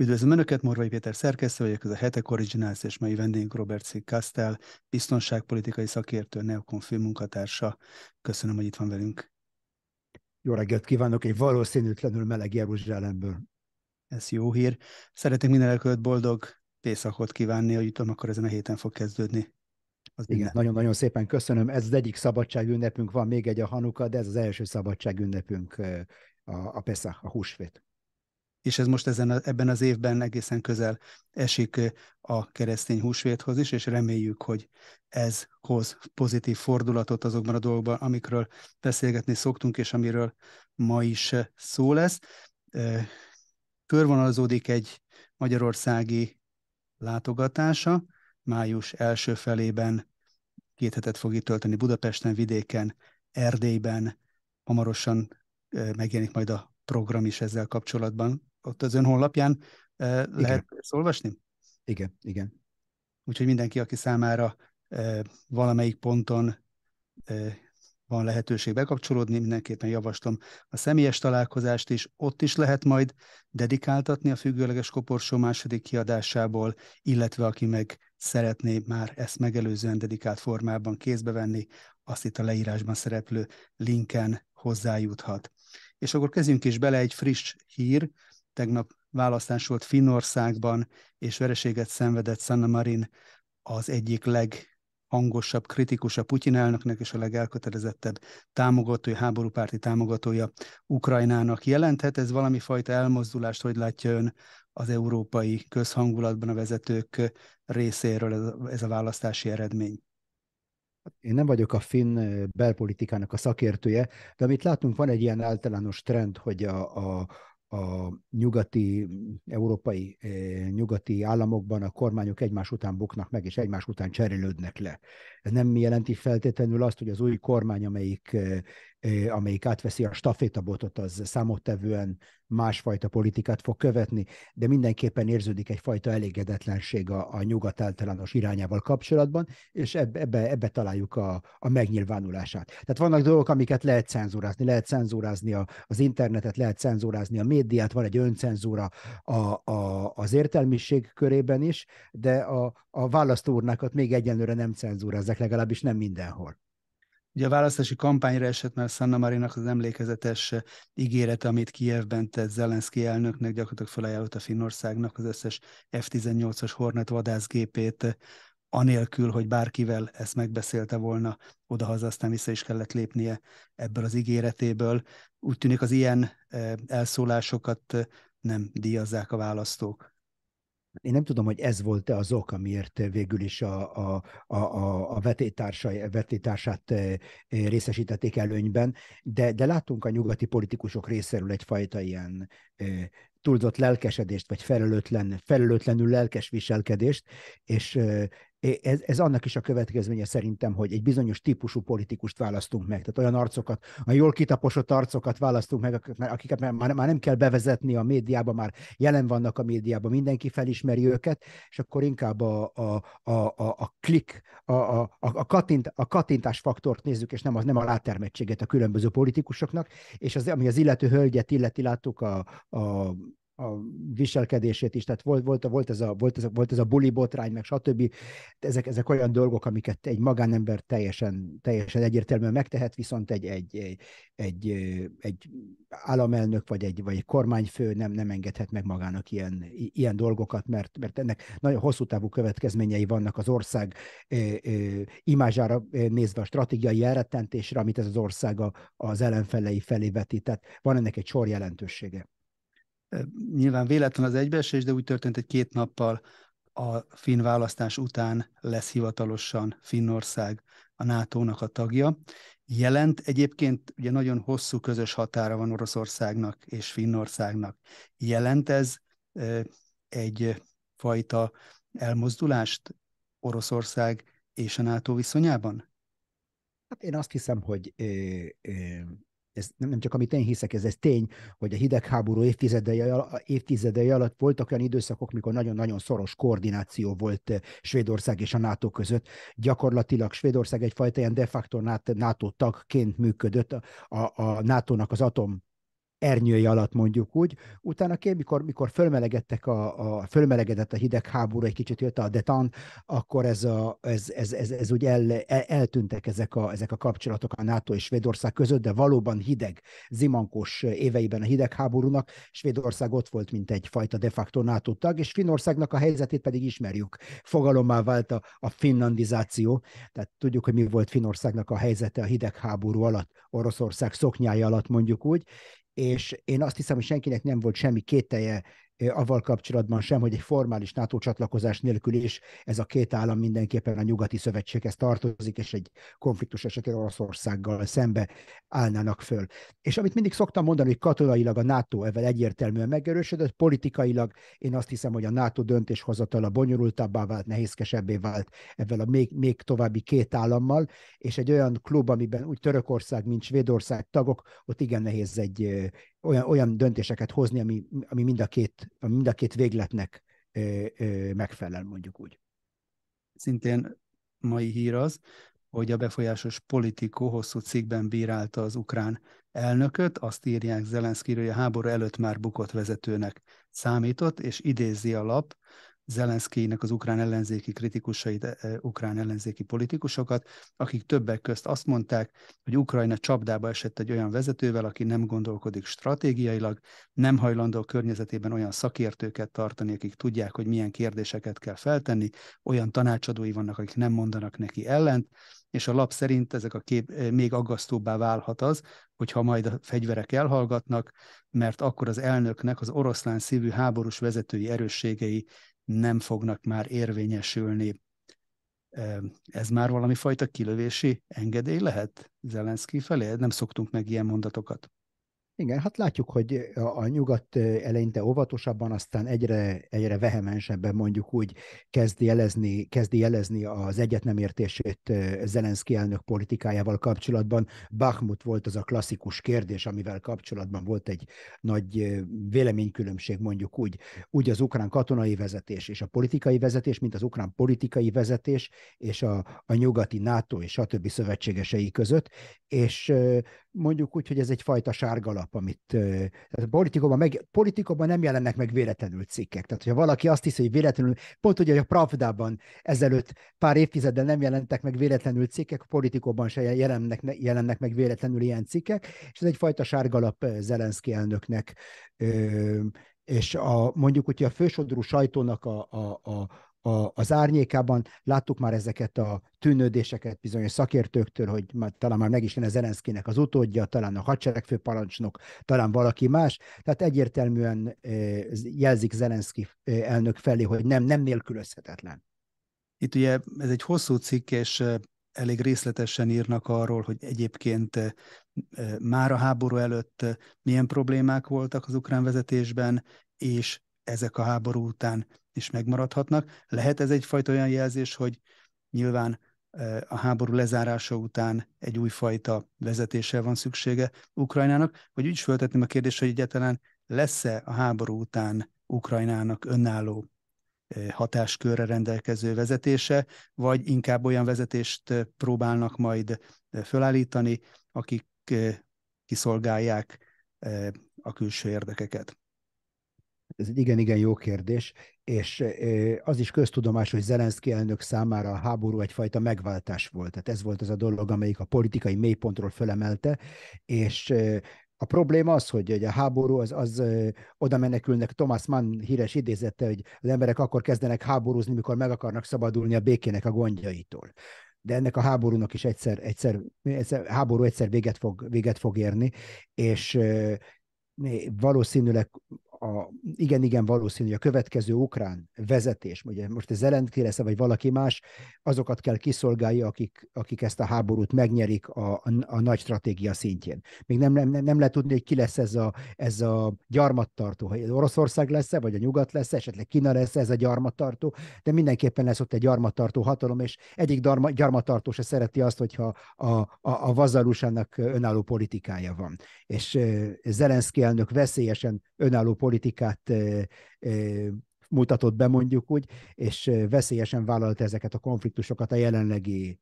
Üdvözlöm Önöket, Morvai Péter szerkesztő vagyok, ez a Hetek Originals, és mai vendégünk Robert C. Kastel, biztonságpolitikai szakértő, Neokon főmunkatársa. Köszönöm, hogy itt van velünk. Jó reggelt kívánok, egy valószínűtlenül meleg Jeruzsálemből. Ez jó hír. Szeretnék minden előtt boldog Pészakot kívánni, hogy tudom, akkor ezen a héten fog kezdődni. Az Igen, nagyon-nagyon szépen köszönöm. Ez az egyik szabadságünnepünk, van még egy a Hanuka, de ez az első szabadságünnepünk a, a Peszach, a húsvét és ez most ezen a, ebben az évben egészen közel esik a keresztény húsvéthoz is, és reméljük, hogy ez hoz pozitív fordulatot azokban a dolgokban, amikről beszélgetni szoktunk, és amiről ma is szó lesz. Körvonalazódik egy magyarországi látogatása, május első felében két hetet fog itt tölteni Budapesten, vidéken, Erdélyben, hamarosan megjelenik majd a program is ezzel kapcsolatban ott az ön honlapján lehet ezt olvasni? Igen, igen. Úgyhogy mindenki, aki számára valamelyik ponton van lehetőség bekapcsolódni, mindenképpen javaslom a személyes találkozást is, ott is lehet majd dedikáltatni a függőleges koporsó második kiadásából, illetve aki meg szeretné már ezt megelőzően dedikált formában kézbe venni, azt itt a leírásban szereplő linken hozzájuthat. És akkor kezdjünk is bele egy friss hír, Tegnap választás volt Finnországban, és vereséget szenvedett Sanna Marin az egyik leghangosabb kritikusa Putyin elnöknek és a legelkötelezettebb támogatója, háborúpárti támogatója Ukrajnának jelenthet. Ez valami fajta elmozdulást, hogy látja ön az európai közhangulatban a vezetők részéről ez a, ez a választási eredmény? Hát én nem vagyok a finn eh, belpolitikának a szakértője, de amit látunk, van egy ilyen általános trend, hogy a, a, a nyugati, európai eh, nyugati államokban a kormányok egymás után buknak meg, és egymás után cserélődnek le. Ez nem jelenti feltétlenül azt, hogy az új kormány, amelyik eh, amelyik átveszi a stafétabotot, az számottevően másfajta politikát fog követni, de mindenképpen érződik egyfajta elégedetlenség a, a nyugat általános irányával kapcsolatban, és ebbe, ebbe találjuk a, a megnyilvánulását. Tehát vannak dolgok, amiket lehet cenzúrázni. Lehet cenzúrázni a, az internetet, lehet cenzúrázni a médiát, van egy öncenzúra a, a, az értelmiség körében is, de a, a választóurnákat még egyenlőre nem cenzúrázzák, legalábbis nem mindenhol. Ugye a választási kampányra esett már Szanna Marinak az emlékezetes ígérete, amit Kievben tett Zelenszky elnöknek, gyakorlatilag felajánlott a Finnországnak az összes F-18-as Hornet vadászgépét, anélkül, hogy bárkivel ezt megbeszélte volna, odahaza aztán vissza is kellett lépnie ebből az ígéretéből. Úgy tűnik az ilyen eh, elszólásokat eh, nem díjazzák a választók. Én nem tudom, hogy ez volt-e az ok, amiért végül is a, a, a, a vetétársa, vetétársát e, e, részesítették előnyben, de, de látunk a nyugati politikusok részéről egyfajta ilyen e, túlzott lelkesedést, vagy felelőtlen, felelőtlenül lelkes viselkedést, és ez, ez annak is a következménye szerintem, hogy egy bizonyos típusú politikust választunk meg. Tehát olyan arcokat, a jól kitaposott arcokat választunk meg, akiket már, már nem kell bevezetni a médiába, már jelen vannak a médiában, mindenki felismeri őket, és akkor inkább a, a, a, a, a klik, a, a, a, katint, a katintás faktort nézzük, és nem, az, nem a látermettséget a különböző politikusoknak, és az, ami az illető hölgyet illeti, láttuk a, a a viselkedését is, tehát volt, volt, volt, ez, a, volt, ez, a, volt ez a buli botrány, meg stb. Ezek, ezek olyan dolgok, amiket egy magánember teljesen, teljesen egyértelműen megtehet, viszont egy, egy, egy, egy, egy államelnök vagy egy, vagy egy kormányfő nem, nem engedhet meg magának ilyen, ilyen dolgokat, mert, mert ennek nagyon hosszú távú következményei vannak az ország ö, ö, imázsára nézve a stratégiai elrettentésre, amit ez az ország az ellenfelei felé veti. Tehát van ennek egy sor jelentősége. Nyilván véletlen az egybeesés, de úgy történt, hogy két nappal a finn választás után lesz hivatalosan Finnország a NATO-nak a tagja. Jelent egyébként, ugye nagyon hosszú közös határa van Oroszországnak és Finnországnak. Jelent ez egy fajta elmozdulást Oroszország és a NATO viszonyában? Hát én azt hiszem, hogy ez nem, nem csak amit én hiszek, ez, ez tény, hogy a hidegháború évtizedei, évtizedei alatt voltak olyan időszakok, mikor nagyon-nagyon szoros koordináció volt eh, Svédország és a NATO között. Gyakorlatilag Svédország egyfajta ilyen de facto NATO tagként működött, a, a, a NATO-nak az atom ernyői alatt mondjuk úgy. Utána ki, mikor, mikor fölmelegedtek a, a, fölmelegedett a hidegháború, egy kicsit jött a detan, akkor ez, a, ez, ez, ez, ez úgy el, el, eltűntek ezek a, ezek a kapcsolatok a NATO és Svédország között, de valóban hideg, zimankos éveiben a hidegháborúnak Svédország ott volt, mint egyfajta de facto NATO tag, és Finnországnak a helyzetét pedig ismerjük. Fogalommá vált a, a finlandizáció, tehát tudjuk, hogy mi volt Finnországnak a helyzete a hidegháború alatt, Oroszország szoknyája alatt mondjuk úgy, és én azt hiszem, hogy senkinek nem volt semmi kételje Eh, avval kapcsolatban sem, hogy egy formális NATO csatlakozás nélkül is ez a két állam mindenképpen a nyugati szövetséghez tartozik, és egy konfliktus esetén Oroszországgal szembe állnának föl. És amit mindig szoktam mondani, hogy katonailag a NATO evel egyértelműen megerősödött, politikailag én azt hiszem, hogy a NATO döntéshozatala bonyolultabbá vált, nehézkesebbé vált evel a még, még további két állammal, és egy olyan klub, amiben úgy Törökország, mint Svédország tagok, ott igen nehéz egy eh, olyan, olyan döntéseket hozni, ami, ami, mind, a két, mind a két végletnek ö, ö, megfelel, mondjuk úgy. Szintén mai hír az, hogy a befolyásos politikó hosszú cikkben bírálta az ukrán elnököt, azt írják Zelenszkiről, hogy a háború előtt már bukott vezetőnek számított, és idézi a lap, Zelenszkijnek az ukrán ellenzéki kritikusait, e, e, ukrán ellenzéki politikusokat, akik többek közt azt mondták, hogy Ukrajna csapdába esett egy olyan vezetővel, aki nem gondolkodik stratégiailag, nem hajlandó a környezetében olyan szakértőket tartani, akik tudják, hogy milyen kérdéseket kell feltenni, olyan tanácsadói vannak, akik nem mondanak neki ellent, és a lap szerint ezek a kép e, még aggasztóbbá válhat az, hogyha majd a fegyverek elhallgatnak, mert akkor az elnöknek az oroszlán szívű háborús vezetői erősségei nem fognak már érvényesülni. Ez már valami fajta kilövési engedély lehet Zelenszky felé? Nem szoktunk meg ilyen mondatokat. Igen, hát látjuk, hogy a, nyugat eleinte óvatosabban, aztán egyre, egyre vehemensebben mondjuk úgy kezd jelezni, kezdi jelezni az egyetnemértését Zelenszky elnök politikájával kapcsolatban. Bakhmut volt az a klasszikus kérdés, amivel kapcsolatban volt egy nagy véleménykülönbség mondjuk úgy, úgy az ukrán katonai vezetés és a politikai vezetés, mint az ukrán politikai vezetés és a, a nyugati NATO és a többi szövetségesei között, és mondjuk úgy, hogy ez egyfajta sárgalap alap, amit tehát politikóban, meg, politikóban nem jelennek meg véletlenül cikkek. Tehát, hogyha valaki azt hiszi, hogy véletlenül, pont ugye, hogy a Pravdában ezelőtt pár évtizeddel nem jelentek meg véletlenül cikkek, a politikóban se jelennek, jelennek meg véletlenül ilyen cikkek, és ez egyfajta sárgalap Zelenszki elnöknek és a, mondjuk, hogyha a fősodorú sajtónak a, a, a, a, az árnyékában. Láttuk már ezeket a tűnődéseket bizonyos szakértőktől, hogy már, talán már meg is a Zelenszkinek az utódja, talán a hadseregfőparancsnok, talán valaki más. Tehát egyértelműen eh, jelzik Zelenszki eh, elnök felé, hogy nem, nem nélkülözhetetlen. Itt ugye ez egy hosszú cikk, és eh, elég részletesen írnak arról, hogy egyébként már a háború előtt milyen problémák voltak az ukrán vezetésben, és ezek a háború után és megmaradhatnak. Lehet ez egyfajta olyan jelzés, hogy nyilván a háború lezárása után egy újfajta vezetéssel van szüksége Ukrajnának, vagy úgy is a kérdést, hogy egyáltalán lesz-e a háború után Ukrajnának önálló hatáskörre rendelkező vezetése, vagy inkább olyan vezetést próbálnak majd fölállítani, akik kiszolgálják a külső érdekeket. Ez egy igen-igen jó kérdés, és az is köztudomás, hogy Zelenszky elnök számára a háború egyfajta megváltás volt. Tehát ez volt az a dolog, amelyik a politikai mélypontról fölemelte, és a probléma az, hogy a háború az, az ö, oda menekülnek, Thomas Mann híres idézette, hogy az emberek akkor kezdenek háborúzni, mikor meg akarnak szabadulni a békének a gondjaitól. De ennek a háborúnak is egyszer, egyszer, egyszer háború egyszer véget fog, véget fog érni, és ö, valószínűleg a, igen, igen valószínű, hogy a következő ukrán vezetés, ugye most ez Zelenszky lesz, vagy valaki más, azokat kell kiszolgálja, akik, akik ezt a háborút megnyerik a, a, a nagy stratégia szintjén. Még nem, nem, nem lehet tudni, hogy ki lesz ez a, ez a gyarmattartó, hogy Oroszország lesz-e, vagy a nyugat lesz esetleg Kína lesz ez a gyarmattartó, de mindenképpen lesz ott egy gyarmattartó hatalom, és egyik darma, gyarmattartó se szereti azt, hogyha a, a, a vazalusának önálló politikája van. És Zelenszki elnök veszélyesen önálló politikája politikát mutatott be mondjuk úgy, és veszélyesen vállalta ezeket a konfliktusokat a jelenlegi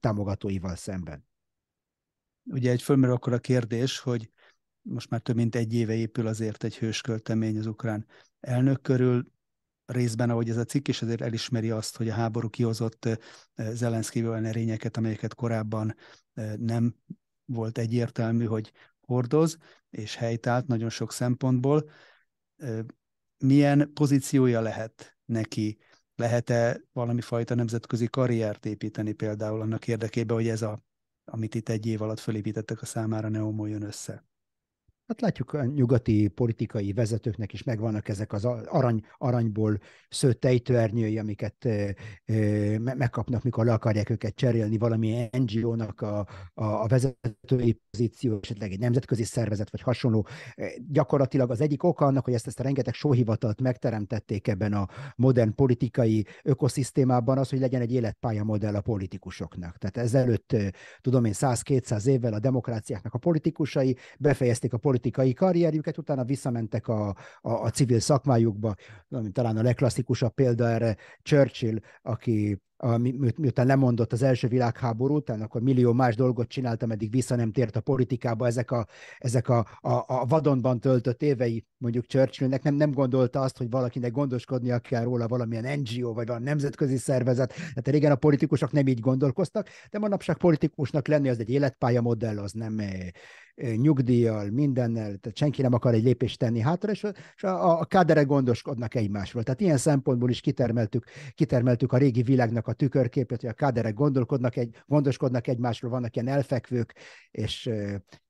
támogatóival szemben. Ugye egy fölmerül akkor a kérdés, hogy most már több mint egy éve épül azért egy hősköltemény az ukrán elnök körül, részben, ahogy ez a cikk is azért elismeri azt, hogy a háború kihozott Zelenszkivel olyan erényeket, amelyeket korábban nem volt egyértelmű, hogy hordoz, és helytált nagyon sok szempontból. Milyen pozíciója lehet neki? Lehet-e valami fajta nemzetközi karriert építeni például annak érdekében, hogy ez a, amit itt egy év alatt fölépítettek a számára, ne omoljon össze? Hát látjuk, a nyugati politikai vezetőknek is megvannak ezek az arany, aranyból szőtt tejtőernyői, amiket e, e, megkapnak, mikor le akarják őket cserélni valami NGO-nak a, a, a vezetői pozíció, esetleg egy nemzetközi szervezet vagy hasonló. Gyakorlatilag az egyik oka annak, hogy ezt, ezt a rengeteg sóhivatalt megteremtették ebben a modern politikai ökoszisztémában az, hogy legyen egy életpálya modell a politikusoknak. Tehát ezelőtt, tudom én, 100-200 évvel a demokráciáknak a politikusai befejezték a politikai politikai karrierjüket, utána visszamentek a, a, a civil szakmájukba, talán a legklasszikusabb példa erre Churchill, aki a, mi, miután lemondott az első világháború után, akkor millió más dolgot csináltam, eddig vissza nem tért a politikába, ezek a, ezek a, a, a vadonban töltött évei mondjuk Churchillnek nem, nem gondolta azt, hogy valakinek gondoskodnia kell róla valamilyen NGO, vagy van nemzetközi szervezet. Tehát régen a politikusok nem így gondolkoztak, de manapság politikusnak lenni az egy életpályamodell, az nem eh, eh, nyugdíjjal, mindennel, tehát senki nem akar egy lépést tenni hátra, és a, a kádere gondoskodnak egymásról. Tehát ilyen szempontból is kitermeltük, kitermeltük a régi világnak a tükörképet, hogy a káderek gondolkodnak egy, gondoskodnak egymásról, vannak ilyen elfekvők, és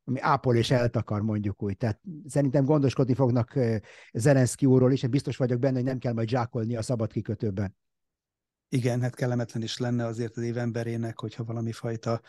ami ápol és eltakar, mondjuk úgy. Tehát szerintem gondoskodni fognak Zelenszky úrról is, én biztos vagyok benne, hogy nem kell majd zsákolni a szabad kikötőben. Igen, hát kellemetlen is lenne azért az évemberének, hogyha valami fajta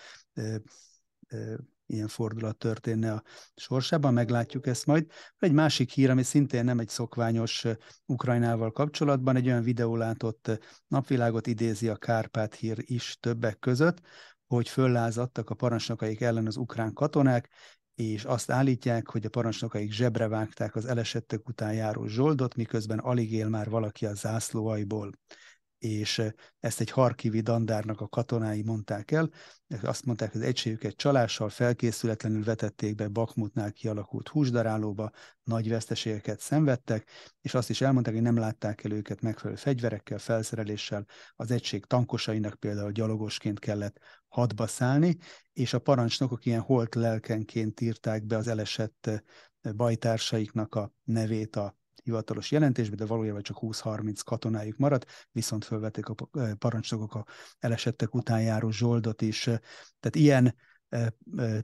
ilyen fordulat történne a sorsában, meglátjuk ezt majd. Egy másik hír, ami szintén nem egy szokványos Ukrajnával kapcsolatban, egy olyan videó látott napvilágot idézi a Kárpát hír is többek között, hogy föllázadtak a parancsnokaik ellen az ukrán katonák, és azt állítják, hogy a parancsnokaik zsebre vágták az elesettek után járó zsoldot, miközben alig él már valaki a zászlóajból és ezt egy harkivi dandárnak a katonái mondták el. Azt mondták, hogy az egységüket csalással felkészületlenül vetették be Bakmutnál kialakult húsdarálóba, nagy veszteségeket szenvedtek, és azt is elmondták, hogy nem látták el őket megfelelő fegyverekkel, felszereléssel. Az egység tankosainak például gyalogosként kellett hadba szállni, és a parancsnokok ilyen holt lelkenként írták be az elesett bajtársaiknak a nevét a hivatalos jelentésbe, de valójában csak 20-30 katonájuk maradt, viszont felvették a parancsnokok a elesettek után járó zsoldot is. Tehát ilyen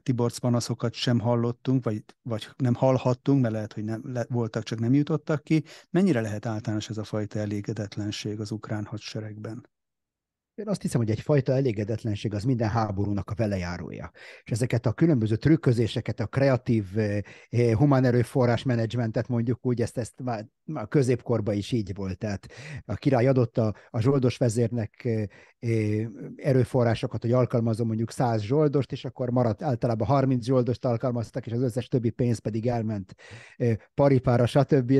Tiborc panaszokat sem hallottunk, vagy, vagy nem hallhattunk, mert lehet, hogy nem, le, voltak, csak nem jutottak ki. Mennyire lehet általános ez a fajta elégedetlenség az ukrán hadseregben? Én azt hiszem, hogy egyfajta elégedetlenség az minden háborúnak a velejárója. És ezeket a különböző trükközéseket, a kreatív eh, eh, humán erőforrás menedzsmentet mondjuk úgy, ezt, ezt már a középkorban is így volt, tehát a király adott a, a zsoldos vezérnek erőforrásokat, hogy alkalmazom mondjuk 100 zsoldost, és akkor maradt általában 30 zsoldost alkalmaztak, és az összes többi pénz pedig elment paripára, stb.,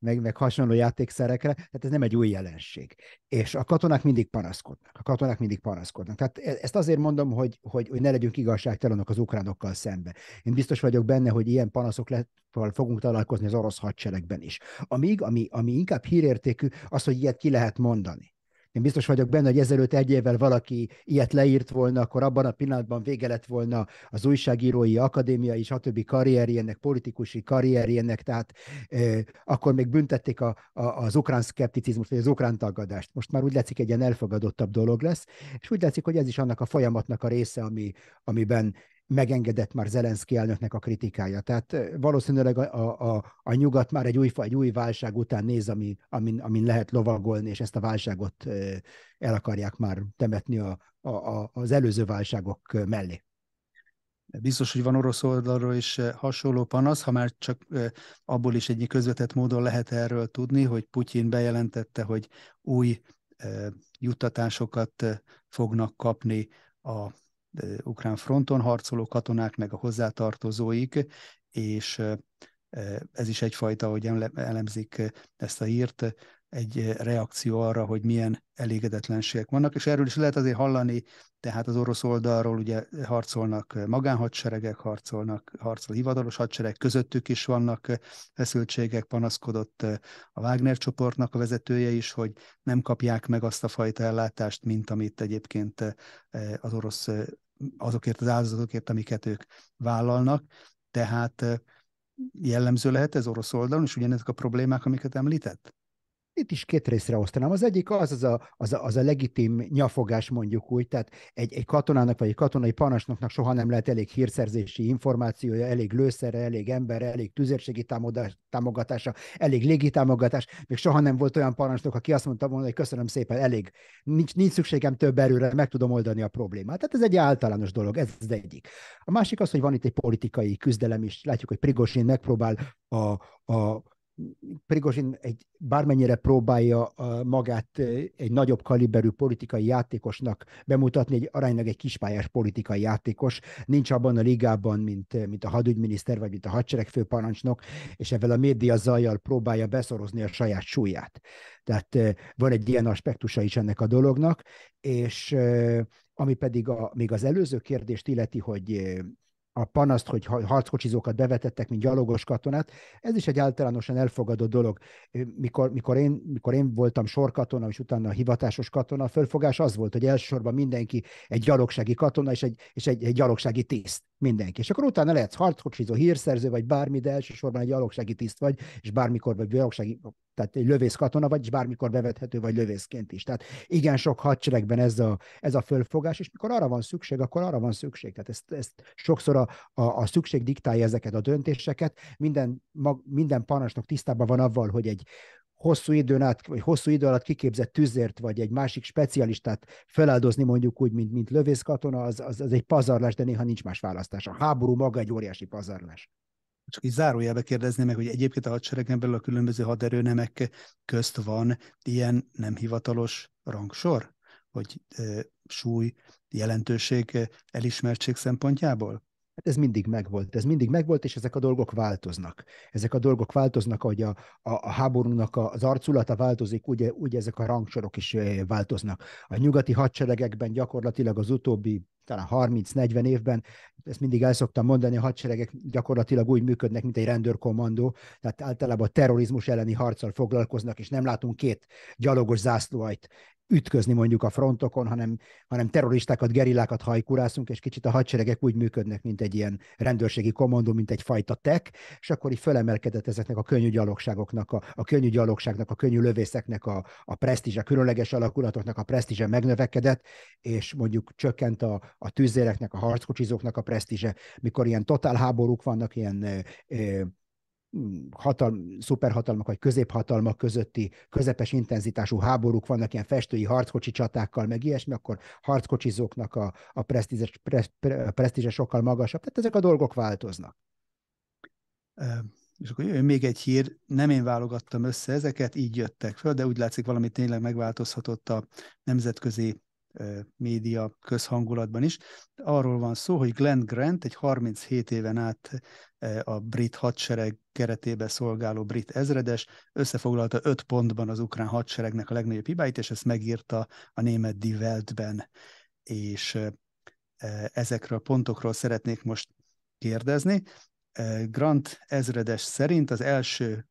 meg, meg hasonló játékszerekre, tehát ez nem egy új jelenség. És a katonák mindig panaszkodnak, a katonák mindig panaszkodnak. Tehát e, ezt azért mondom, hogy, hogy, hogy ne legyünk igazságtalanok az ukránokkal szembe. Én biztos vagyok benne, hogy ilyen panaszok lett fogunk találkozni az orosz hadseregben is. Amíg, ami, ami inkább hírértékű, az, hogy ilyet ki lehet mondani. Én biztos vagyok benne, hogy ezelőtt egy évvel valaki ilyet leírt volna, akkor abban a pillanatban vége lett volna az újságírói akadémia és a többi karrierjének, politikusi karrierjének, tehát eh, akkor még büntették a, a, az ukrán szkepticizmus, vagy az ukrán tagadást. Most már úgy látszik, egy ilyen elfogadottabb dolog lesz, és úgy látszik, hogy ez is annak a folyamatnak a része, ami, amiben megengedett már Zelenszky elnöknek a kritikája. Tehát valószínűleg a, a, a nyugat már egy új, egy új válság után néz, ami, amin, amin lehet lovagolni, és ezt a válságot el akarják már temetni a, a, a, az előző válságok mellé. Biztos, hogy van orosz oldalról is hasonló panasz, ha már csak abból is egy közvetett módon lehet erről tudni, hogy Putyin bejelentette, hogy új juttatásokat fognak kapni a ukrán fronton harcoló katonák, meg a hozzátartozóik, és ez is egyfajta, hogy elemzik ezt a hírt, egy eh, reakció arra, hogy milyen elégedetlenségek vannak, és erről is lehet azért hallani, tehát az orosz oldalról ugye harcolnak magánhadseregek, harcolnak, harcol hivatalos hadsereg, közöttük is vannak eh, feszültségek, panaszkodott eh, a Wagner csoportnak a vezetője is, hogy nem kapják meg azt a fajta ellátást, mint amit egyébként az orosz azokért az áldozatokért, amiket ők vállalnak, tehát jellemző lehet ez orosz oldalon, és ugyanezek a problémák, amiket említett? itt is két részre osztanám. Az egyik az az a, az a, az a legitim nyafogás mondjuk úgy, tehát egy, egy katonának vagy egy katonai parancsnoknak soha nem lehet elég hírszerzési információja, elég lőszere, elég ember, elég tüzérségi támogatás, támogatása, elég légitámogatás. Még soha nem volt olyan parancsnok, aki azt mondta volna, hogy köszönöm szépen, elég, nincs, nincs szükségem több erőre, meg tudom oldani a problémát. Tehát ez egy általános dolog, ez az egyik. A másik az, hogy van itt egy politikai küzdelem is. Látjuk, hogy Prigozsin megpróbál a, a Prigozsin egy bármennyire próbálja magát egy nagyobb kaliberű politikai játékosnak bemutatni, egy aránylag egy kispályás politikai játékos, nincs abban a ligában, mint, mint a hadügyminiszter, vagy mint a hadsereg főparancsnok, és ezzel a média zajjal próbálja beszorozni a saját súlyát. Tehát van egy ilyen aspektusa is ennek a dolognak, és ami pedig a, még az előző kérdést illeti, hogy a panaszt, hogy harckocsizókat bevetettek, mint gyalogos katonát. Ez is egy általánosan elfogadott dolog. Mikor, mikor, én, mikor én voltam sorkatona, és utána a hivatásos katona, a fölfogás az volt, hogy elsősorban mindenki egy gyalogsági katona és egy, és egy, egy gyalogsági tiszt. Mindenki. És akkor utána lehetsz harckocsizó, hírszerző, vagy bármi, de elsősorban egy gyalogsági tiszt vagy, és bármikor vagy gyalogsági, tehát egy lövész katona vagy, és bármikor bevethető vagy lövészként is. Tehát igen sok hadseregben ez a, ez a fölfogás, és mikor arra van szükség, akkor arra van szükség. Tehát ezt, ezt sokszor a, a, a szükség diktálja ezeket a döntéseket. Minden, mag, minden parancsnok tisztában van avval, hogy egy hosszú időn át, vagy hosszú idő alatt kiképzett tüzért, vagy egy másik specialistát feláldozni mondjuk úgy, mint, mint lövészkatona, az, az, az egy pazarlás, de néha nincs más választás. A háború maga egy óriási pazarlás. Csak így zárójelbe kérdezném meg, hogy egyébként a hadseregen belül a különböző haderőnemek közt van ilyen nem hivatalos rangsor? Hogy e, súly, jelentőség, elismertség szempontjából? Hát ez mindig megvolt, ez mindig megvolt, és ezek a dolgok változnak. Ezek a dolgok változnak, ahogy a, a, a háborúnak az arculata változik, ugye, ugye ezek a rangsorok is eh, változnak. A nyugati hadseregekben gyakorlatilag az utóbbi talán 30-40 évben, ezt mindig el szoktam mondani, a hadseregek gyakorlatilag úgy működnek, mint egy rendőrkommandó, tehát általában a terrorizmus elleni harccal foglalkoznak, és nem látunk két gyalogos zászlóajt ütközni mondjuk a frontokon, hanem, hanem terroristákat, gerillákat hajkurászunk, és kicsit a hadseregek úgy működnek, mint egy ilyen rendőrségi kommandó, mint egy fajta tek, és akkor így fölemelkedett ezeknek a könnyű gyalogságoknak, a, a könnyű gyalogságnak, a könnyű lövészeknek a, a presztízse, különleges alakulatoknak a presztízse megnövekedett, és mondjuk csökkent a, a tűzéreknek, a harckocsizóknak a presztízse, mikor ilyen totál háborúk vannak, ilyen ö, eh, eh, hatalm, szuperhatalmak vagy középhatalmak közötti közepes intenzitású háborúk vannak, ilyen festői harckocsi csatákkal, meg ilyesmi, akkor harckocsizóknak a, a presztízes, pre, presztízse sokkal magasabb. Tehát ezek a dolgok változnak. És akkor jön még egy hír, nem én válogattam össze ezeket, így jöttek föl, de úgy látszik valami tényleg megváltozhatott a nemzetközi média közhangulatban is. Arról van szó, hogy Glenn Grant egy 37 éven át a brit hadsereg keretébe szolgáló brit ezredes összefoglalta öt pontban az ukrán hadseregnek a legnagyobb hibáit, és ezt megírta a német Die Weltben. És ezekről a pontokról szeretnék most kérdezni. Grant ezredes szerint az első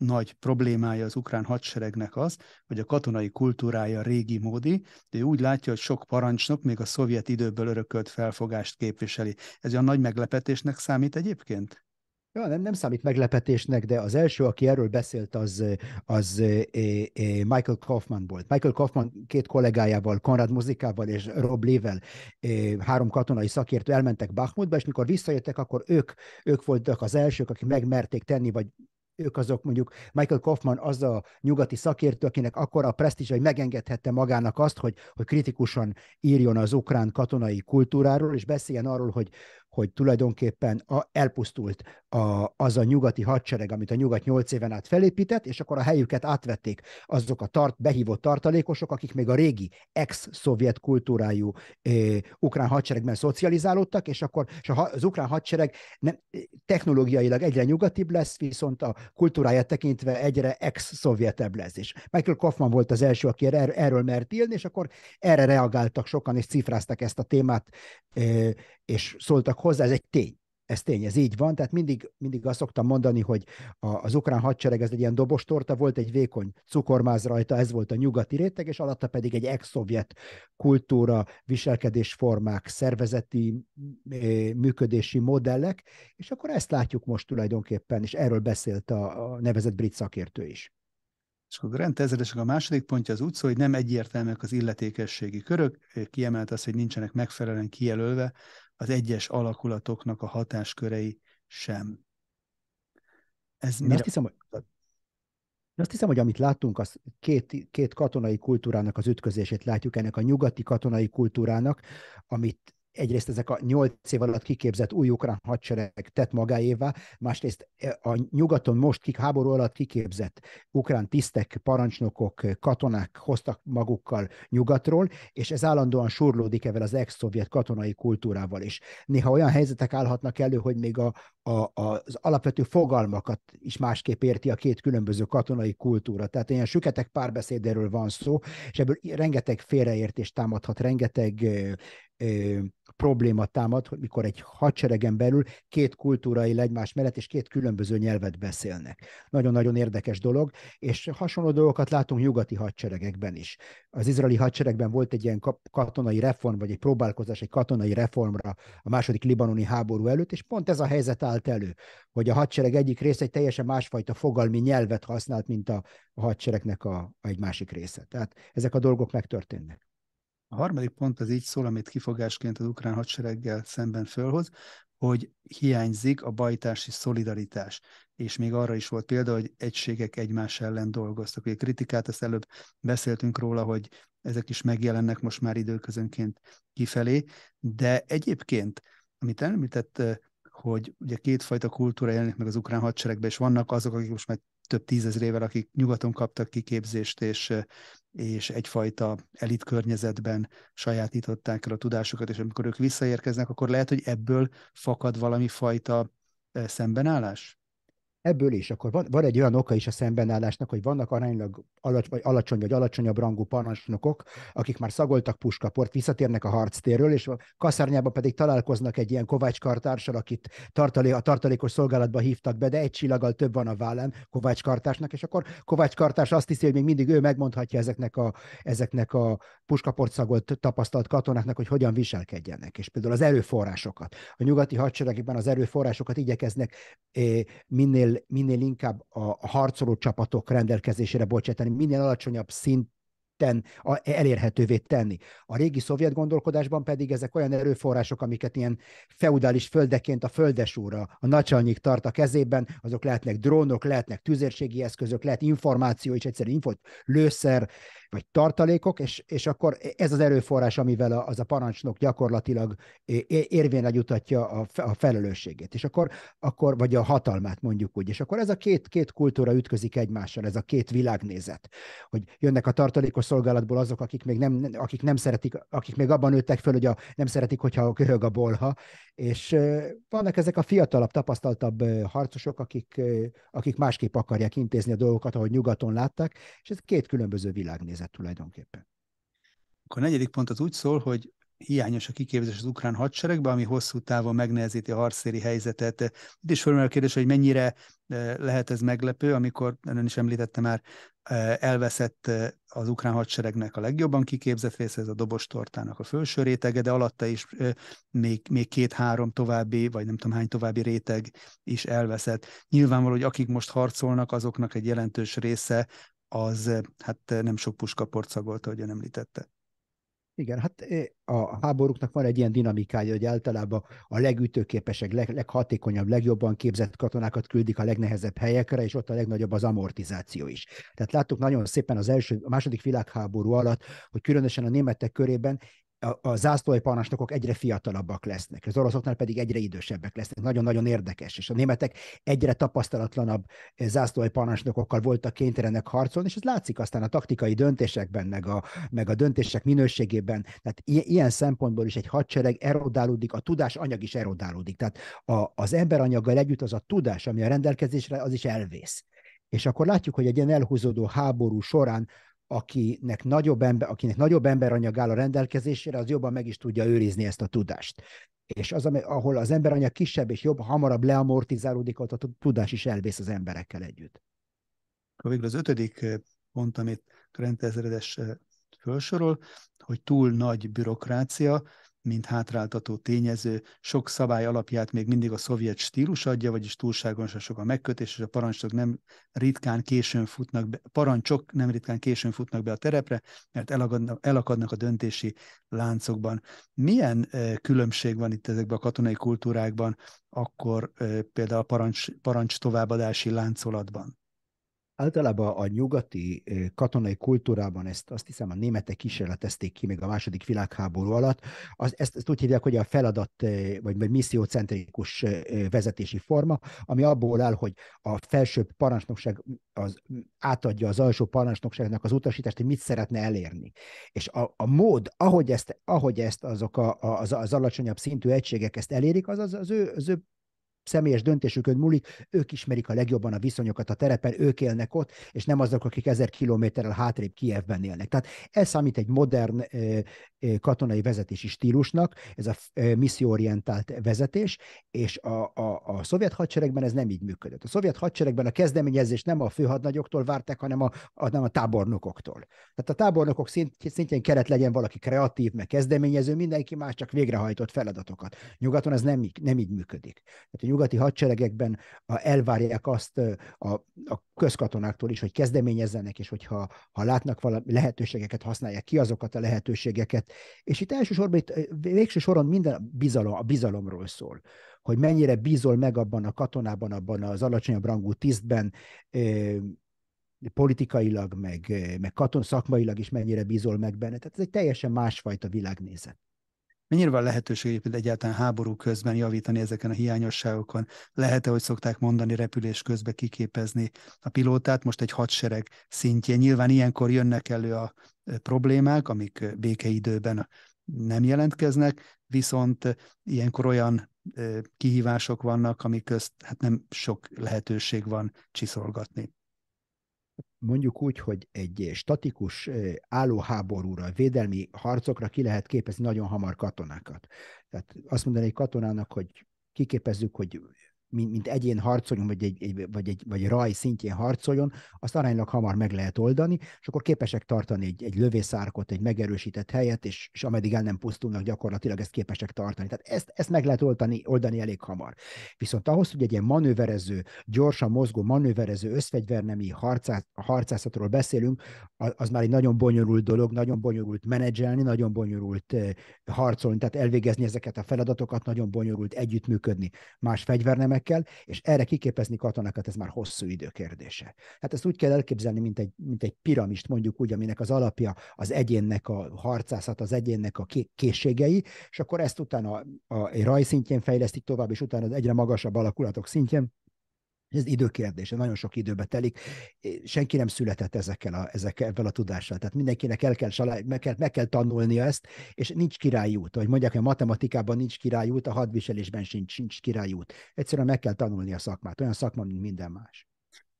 nagy problémája az ukrán hadseregnek az, hogy a katonai kultúrája régi módi, de ő úgy látja, hogy sok parancsnok még a szovjet időből örökölt felfogást képviseli. Ez olyan nagy meglepetésnek számít egyébként? Ja, nem, nem számít meglepetésnek, de az első, aki erről beszélt, az, az e, e, e, Michael Kaufman volt. Michael Kaufman két kollégájával, Konrad Muzikával és Rob Lével, három katonai szakértő elmentek Bakhmutba, és mikor visszajöttek, akkor ők, ők voltak az elsők, akik megmerték tenni, vagy ők azok mondjuk Michael Kaufman az a nyugati szakértő, akinek akkor a presztízs, hogy megengedhette magának azt, hogy, hogy kritikusan írjon az ukrán katonai kultúráról, és beszéljen arról, hogy, hogy tulajdonképpen a, elpusztult a, az a nyugati hadsereg, amit a nyugat nyolc éven át felépített, és akkor a helyüket átvették azok a tart, behívott tartalékosok, akik még a régi ex-szovjet kultúrájú e, ukrán hadseregben szocializálódtak, és akkor és az ukrán hadsereg nem, eh, technológiailag egyre nyugatibb lesz, viszont a kultúráját tekintve egyre ex-szovjetebb lesz. És Michael Kaufman volt az első, aki erről mert élni, és akkor erre reagáltak sokan, és cifrázták ezt a témát eh, és szóltak hozzá, ez egy tény. Ez tény, ez így van, tehát mindig, mindig azt szoktam mondani, hogy a, az ukrán hadsereg ez egy ilyen dobostorta, volt egy vékony cukormáz rajta, ez volt a nyugati réteg, és alatta pedig egy ex-szovjet kultúra, viselkedésformák, szervezeti működési modellek, és akkor ezt látjuk most tulajdonképpen, és erről beszélt a, a nevezett brit szakértő is. És akkor a a második pontja az utca, hogy nem egyértelműek az illetékességi körök, kiemelt az, hogy nincsenek megfelelően kijelölve az egyes alakulatoknak a hatáskörei sem. Ez mire... azt, hiszem, hogy, azt hiszem, hogy amit láttunk, az két, két katonai kultúrának az ütközését látjuk, ennek a nyugati katonai kultúrának, amit egyrészt ezek a nyolc év alatt kiképzett új ukrán hadsereg tett magáévá, másrészt e, a nyugaton most kik háború alatt kiképzett ukrán tisztek, parancsnokok, katonák hoztak magukkal nyugatról, és ez állandóan surlódik evel az ex-szovjet katonai kultúrával is. Néha olyan helyzetek állhatnak elő, hogy még a, a, az alapvető fogalmakat is másképp érti a két különböző katonai kultúra. Tehát ilyen süketek párbeszédéről van szó, és ebből rengeteg félreértés támadhat, rengeteg ö, probléma támad, hogy mikor egy hadseregen belül két kultúrai egymás mellett és két különböző nyelvet beszélnek. Nagyon-nagyon érdekes dolog, és hasonló dolgokat látunk nyugati hadseregekben is. Az izraeli hadseregben volt egy ilyen katonai reform, vagy egy próbálkozás egy katonai reformra a második libanoni háború előtt, és pont ez a helyzet állt elő, hogy a hadsereg egyik része egy teljesen másfajta fogalmi nyelvet használt, mint a, a hadseregnek a, a egy másik része. Tehát ezek a dolgok megtörténnek. A harmadik pont az így szól, amit kifogásként az ukrán hadsereggel szemben fölhoz, hogy hiányzik a bajtási szolidaritás. És még arra is volt példa, hogy egységek egymás ellen dolgoztak. Ugye kritikát, azt előbb beszéltünk róla, hogy ezek is megjelennek most már időközönként kifelé, de egyébként, amit említett, hogy ugye kétfajta kultúra jelenik meg az ukrán hadseregben, és vannak azok, akik most már több tízezrével, akik nyugaton kaptak kiképzést, és, és egyfajta elit környezetben sajátították el a tudásukat, és amikor ők visszaérkeznek, akkor lehet, hogy ebből fakad valami fajta szembenállás? ebből is. Akkor van, van egy olyan oka is a szembenállásnak, hogy vannak aránylag alacs, vagy alacsony vagy alacsonyabb rangú parancsnokok, akik már szagoltak puskaport, visszatérnek a harctérről, és a kaszárnyában pedig találkoznak egy ilyen Kovács kartársal, akit tartalé, a tartalékos szolgálatba hívtak be, de egy csillaggal több van a vállán Kovács kartársnak, és akkor Kovács kartárs azt hiszi, hogy még mindig ő megmondhatja ezeknek a, ezeknek a puskaport szagolt tapasztalt katonáknak, hogy hogyan viselkedjenek. És például az erőforrásokat. A nyugati hadseregben az erőforrásokat igyekeznek eh, minél kell minél inkább a harcoló csapatok rendelkezésére bocsátani, minél alacsonyabb szint ten, a, elérhetővé tenni. A régi szovjet gondolkodásban pedig ezek olyan erőforrások, amiket ilyen feudális földeként a földesúra, a nacsanyik tart a kezében, azok lehetnek drónok, lehetnek tüzérségi eszközök, lehet információ és egyszerű infot, lőszer, vagy tartalékok, és, és akkor ez az erőforrás, amivel az a parancsnok gyakorlatilag érvényre jutatja a, a felelősségét, és akkor, akkor, vagy a hatalmát mondjuk úgy, és akkor ez a két, két kultúra ütközik egymással, ez a két világnézet, hogy jönnek a tartalékos szolgálatból azok, akik még nem, akik nem szeretik, akik még abban nőttek föl, hogy a, nem szeretik, hogyha köhög a bolha, és vannak ezek a fiatalabb, tapasztaltabb harcosok, akik, akik másképp akarják intézni a dolgokat, ahogy nyugaton látták, és ez két különböző világnézet helyzet tulajdonképpen. Akkor a negyedik pont az úgy szól, hogy hiányos a kiképzés az ukrán hadseregbe, ami hosszú távon megnehezíti a harcéri helyzetet. Itt is fölmerül a kérdés, hogy mennyire eh, lehet ez meglepő, amikor ön is említette már, eh, elveszett eh, az ukrán hadseregnek a legjobban kiképzett része, ez a dobos a felső rétege, de alatta is még, még két-három további, vagy nem tudom hány további réteg is elveszett. Nyilvánvaló, hogy akik most harcolnak, azoknak egy jelentős része az eh, hát eh, nem sok puska szagolta, ahogy ön említette. Igen, hát eh, a háborúknak van egy ilyen dinamikája, hogy általában a legütőképesek, leg, leghatékonyabb, legjobban képzett katonákat küldik a legnehezebb helyekre, és ott a legnagyobb az amortizáció is. Tehát láttuk nagyon szépen az első, a második világháború alatt, hogy különösen a németek körében a, zászlói parancsnokok egyre fiatalabbak lesznek, az oroszoknál pedig egyre idősebbek lesznek. Nagyon-nagyon érdekes. És a németek egyre tapasztalatlanabb eh, parancsnokokkal voltak kénytelenek harcolni, és ez látszik aztán a taktikai döntésekben, meg a, meg a döntések minőségében. Tehát ilyen szempontból is egy hadsereg erodálódik, a tudás anyag is erodálódik. Tehát a, az emberanyaggal együtt az a tudás, ami a rendelkezésre, az is elvész. És akkor látjuk, hogy egy ilyen elhúzódó háború során akinek nagyobb, ember, akinek nagyobb emberanyag áll a rendelkezésére, az jobban meg is tudja őrizni ezt a tudást. És az, ahol az emberanyag kisebb és jobb, hamarabb leamortizálódik, ott a tudás is elvész az emberekkel együtt. A végül az ötödik eh, pont, amit Krent eh, felsorol, hogy túl nagy bürokrácia, mint hátráltató tényező, sok szabály alapját még mindig a szovjet stílus adja, vagyis túlságosan sok a megkötés, és a parancsok nem ritkán későn futnak be, parancsok nem ritkán későn futnak be a terepre, mert elakadnak, elakadnak a döntési láncokban. Milyen különbség van itt ezekben a katonai kultúrákban, akkor például a parancs, parancs továbbadási láncolatban? általában a nyugati katonai kultúrában ezt azt hiszem a németek kísérletezték ki még a második világháború alatt, az, ezt, ezt úgy hívják, hogy a feladat vagy, vagy missziócentrikus vezetési forma, ami abból áll, hogy a felsőbb parancsnokság az átadja az alsó parancsnokságnak az utasítást, hogy mit szeretne elérni. És a, a mód, ahogy ezt, ahogy ezt azok a, az, az alacsonyabb szintű egységek ezt elérik, az az, az, ő, az ő személyes döntésükön múlik, ők ismerik a legjobban a viszonyokat a terepen, ők élnek ott, és nem azok, akik ezer kilométerrel hátrébb Kievben élnek. Tehát ez számít egy modern katonai vezetési stílusnak, ez a misszióorientált vezetés, és a, a, a szovjet hadseregben ez nem így működött. A szovjet hadseregben a kezdeményezést nem a főhadnagyoktól várták, hanem a, a, nem a tábornokoktól. Tehát a tábornokok szint, szintén kellett legyen valaki kreatív, meg kezdeményező, mindenki más csak végrehajtott feladatokat. Nyugaton ez nem, nem így működik. Tehát a nyugati hadseregekben elvárják azt a, a közkatonáktól is, hogy kezdeményezzenek, és hogyha ha látnak valami lehetőségeket, használják ki azokat a lehetőségeket. És itt elsősorban, itt végső soron minden bizalom, a bizalomról szól hogy mennyire bízol meg abban a katonában, abban az alacsonyabb rangú tisztben, politikailag, meg, meg katon szakmailag is mennyire bízol meg benne. Tehát ez egy teljesen másfajta világnézet. Mennyire van lehetőség egyébként egyáltalán háború közben javítani ezeken a hiányosságokon? Lehet-e, hogy szokták mondani, repülés közben kiképezni a pilótát, most egy hadsereg szintjén? Nyilván ilyenkor jönnek elő a problémák, amik békeidőben nem jelentkeznek, viszont ilyenkor olyan kihívások vannak, amik közt hát nem sok lehetőség van csiszolgatni mondjuk úgy, hogy egy eh, statikus eh, állóháborúra, védelmi harcokra ki lehet képezni nagyon hamar katonákat. Tehát azt mondani egy katonának, hogy kiképezzük, hogy mint, mint egyén harcoljon, vagy egy, egy, vagy egy vagy raj szintjén harcoljon, azt aránylag hamar meg lehet oldani, és akkor képesek tartani egy, egy lövészárkot, egy megerősített helyet, és, és ameddig el nem pusztulnak, gyakorlatilag ezt képesek tartani. Tehát ezt, ezt meg lehet oldani, oldani elég hamar. Viszont ahhoz, hogy egy ilyen manőverező, gyorsan mozgó, manőverező, összfegyvernemi harcá, harcászatról beszélünk, az már egy nagyon bonyolult dolog, nagyon bonyolult menedzselni, nagyon bonyolult harcolni, tehát elvégezni ezeket a feladatokat, nagyon bonyolult együttműködni más fegyvernemek kell, és erre kiképezni katonákat, ez már hosszú idő kérdése. Hát ezt úgy kell elképzelni, mint egy, mint egy piramist, mondjuk úgy, aminek az alapja az egyénnek a harcászat, az egyénnek a készségei, és akkor ezt utána a, a rajszintjén fejlesztik tovább, és utána az egyre magasabb alakulatok szintjén, ez időkérdése, nagyon sok időbe telik. Senki nem született ezekkel a, ezekkel a tudással. Tehát mindenkinek el kell, meg, kell, meg kell tanulnia ezt, és nincs királyút. Ahogy mondják, hogy a matematikában nincs királyút, a hadviselésben sincs, sincs királyút. Egyszerűen meg kell tanulni a szakmát. Olyan szakma, mint minden más.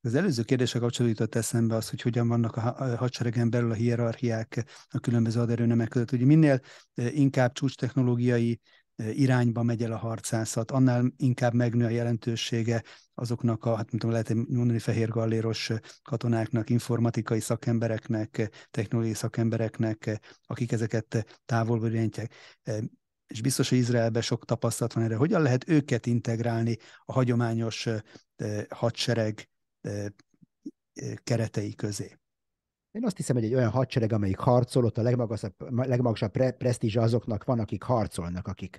Az előző kérdése kapcsolódott eszembe az, hogy hogyan vannak a hadseregen belül a hierarchiák a különböző aderőnemek között. Ugye minél e, inkább csúcs technológiai irányba megy el a harcászat, annál inkább megnő a jelentősége azoknak a, hát tudom, lehet mondani fehér galléros katonáknak, informatikai szakembereknek, technológiai szakembereknek, akik ezeket távolból irányítják és biztos, hogy Izraelben sok tapasztalat van erre, hogyan lehet őket integrálni a hagyományos eh, hadsereg eh, keretei közé? Én azt hiszem, hogy egy olyan hadsereg, amelyik harcol, ott a legmagasabb, legmagasabb pre- presztízs azoknak van, akik harcolnak, akik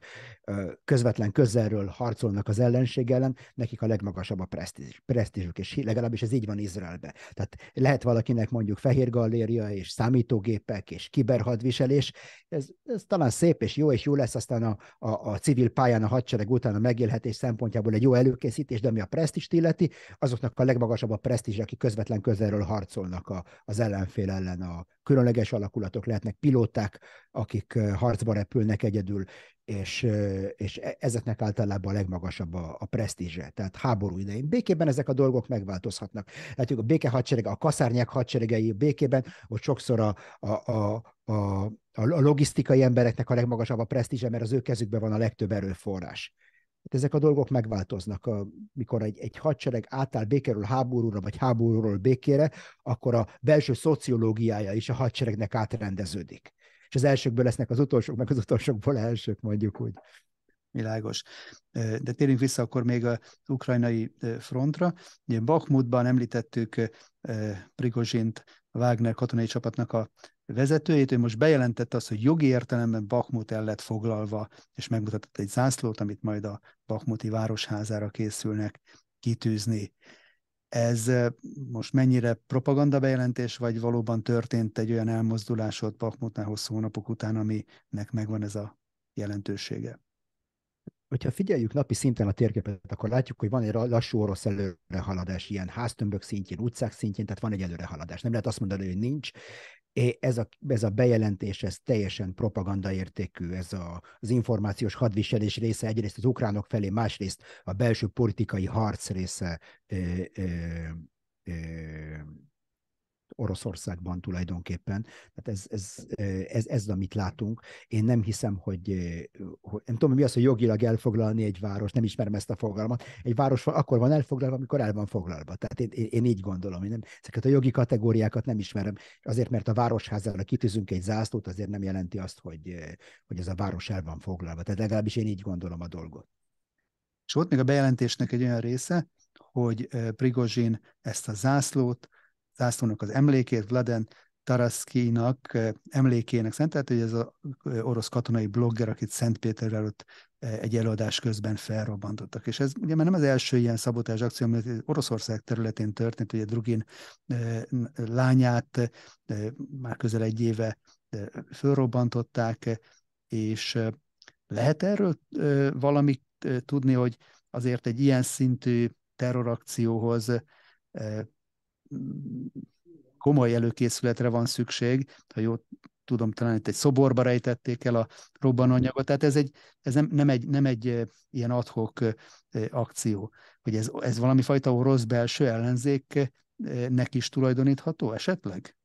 közvetlen közelről harcolnak az ellenség ellen, nekik a legmagasabb a presztízs, presztízsük, és legalábbis ez így van Izraelben. Tehát lehet valakinek mondjuk fehér galéria, és számítógépek, és kiberhadviselés, ez, ez talán szép és jó, és jó lesz aztán a, a, a civil pályán a hadsereg után a megélhetés szempontjából egy jó előkészítés, de ami a presztízs illeti, azoknak a legmagasabb a presztízs, akik közvetlen közelről harcolnak a, az ellen ellenfél ellen a különleges alakulatok, lehetnek pilóták, akik harcba repülnek egyedül, és, és e, ezeknek általában a legmagasabb a, a presztízse. Tehát háború idején. Békében ezek a dolgok megváltozhatnak. Látjuk a béke hadsereg, a kaszárnyák hadseregei békében, ott sokszor a, a, a, a, a logisztikai embereknek a legmagasabb a presztízse, mert az ő kezükben van a legtöbb erőforrás. Hát ezek a dolgok megváltoznak. A, mikor egy, egy hadsereg átáll békéről háborúra, vagy háborúról békére, akkor a belső szociológiája is a hadseregnek átrendeződik. És az elsőkből lesznek az utolsók, meg az utolsókból elsők, mondjuk úgy. Világos. De térjünk vissza akkor még a ukrajnai frontra. Ugye Bakhmutban említettük Prigozsint, Wagner katonai csapatnak a vezetőjét, ő most bejelentette azt, hogy jogi értelemben Bakhmut el lett foglalva, és megmutatott egy zászlót, amit majd a Bakhmuti városházára készülnek kitűzni. Ez most mennyire propaganda bejelentés, vagy valóban történt egy olyan elmozdulás ott Bakhmutnál hosszú hónapok után, aminek megvan ez a jelentősége? hogyha figyeljük napi szinten a térképet, akkor látjuk, hogy van egy lassú orosz előrehaladás, ilyen háztömbök szintjén, utcák szintjén, tehát van egy előrehaladás. Nem lehet azt mondani, hogy nincs, ez a, ez a bejelentés, ez teljesen propagandaértékű, ez a, az információs hadviselés része egyrészt az ukránok felé, másrészt a belső politikai harc része ö, ö, ö, Oroszországban tulajdonképpen. Tehát ez, ez, ez, ez, amit látunk. Én nem hiszem, hogy, hogy nem tudom, mi az, hogy jogilag elfoglalni egy város, nem ismerem ezt a fogalmat. Egy város akkor van elfoglalva, amikor el van foglalva. Tehát én, én, én így gondolom, én nem, ezeket a jogi kategóriákat nem ismerem. Azért, mert a városházára kitűzünk egy zászlót, azért nem jelenti azt, hogy, hogy ez a város el van foglalva. Tehát legalábbis én így gondolom a dolgot. És volt még a bejelentésnek egy olyan része, hogy Prigozsin ezt a zászlót zászlónak az emlékét, Vladen Taraszkinak eh, emlékének szentelt, hogy ez az eh, orosz katonai blogger, akit Szentpéter előtt eh, egy előadás közben felrobbantottak. És ez ugye már nem az első ilyen szabotás akció, ami Oroszország területén történt, hogy a Drugin lányát már közel egy éve felrobbantották, és lehet erről valamit tudni, hogy azért egy ilyen szintű terrorakcióhoz komoly előkészületre van szükség, ha jól tudom, talán itt egy szoborba rejtették el a robbanóanyagot, tehát ez, egy, ez nem, nem, egy, nem egy eh, ilyen adhok eh, akció, hogy ez, ez valami fajta orosz belső ellenzéknek eh, is tulajdonítható esetleg?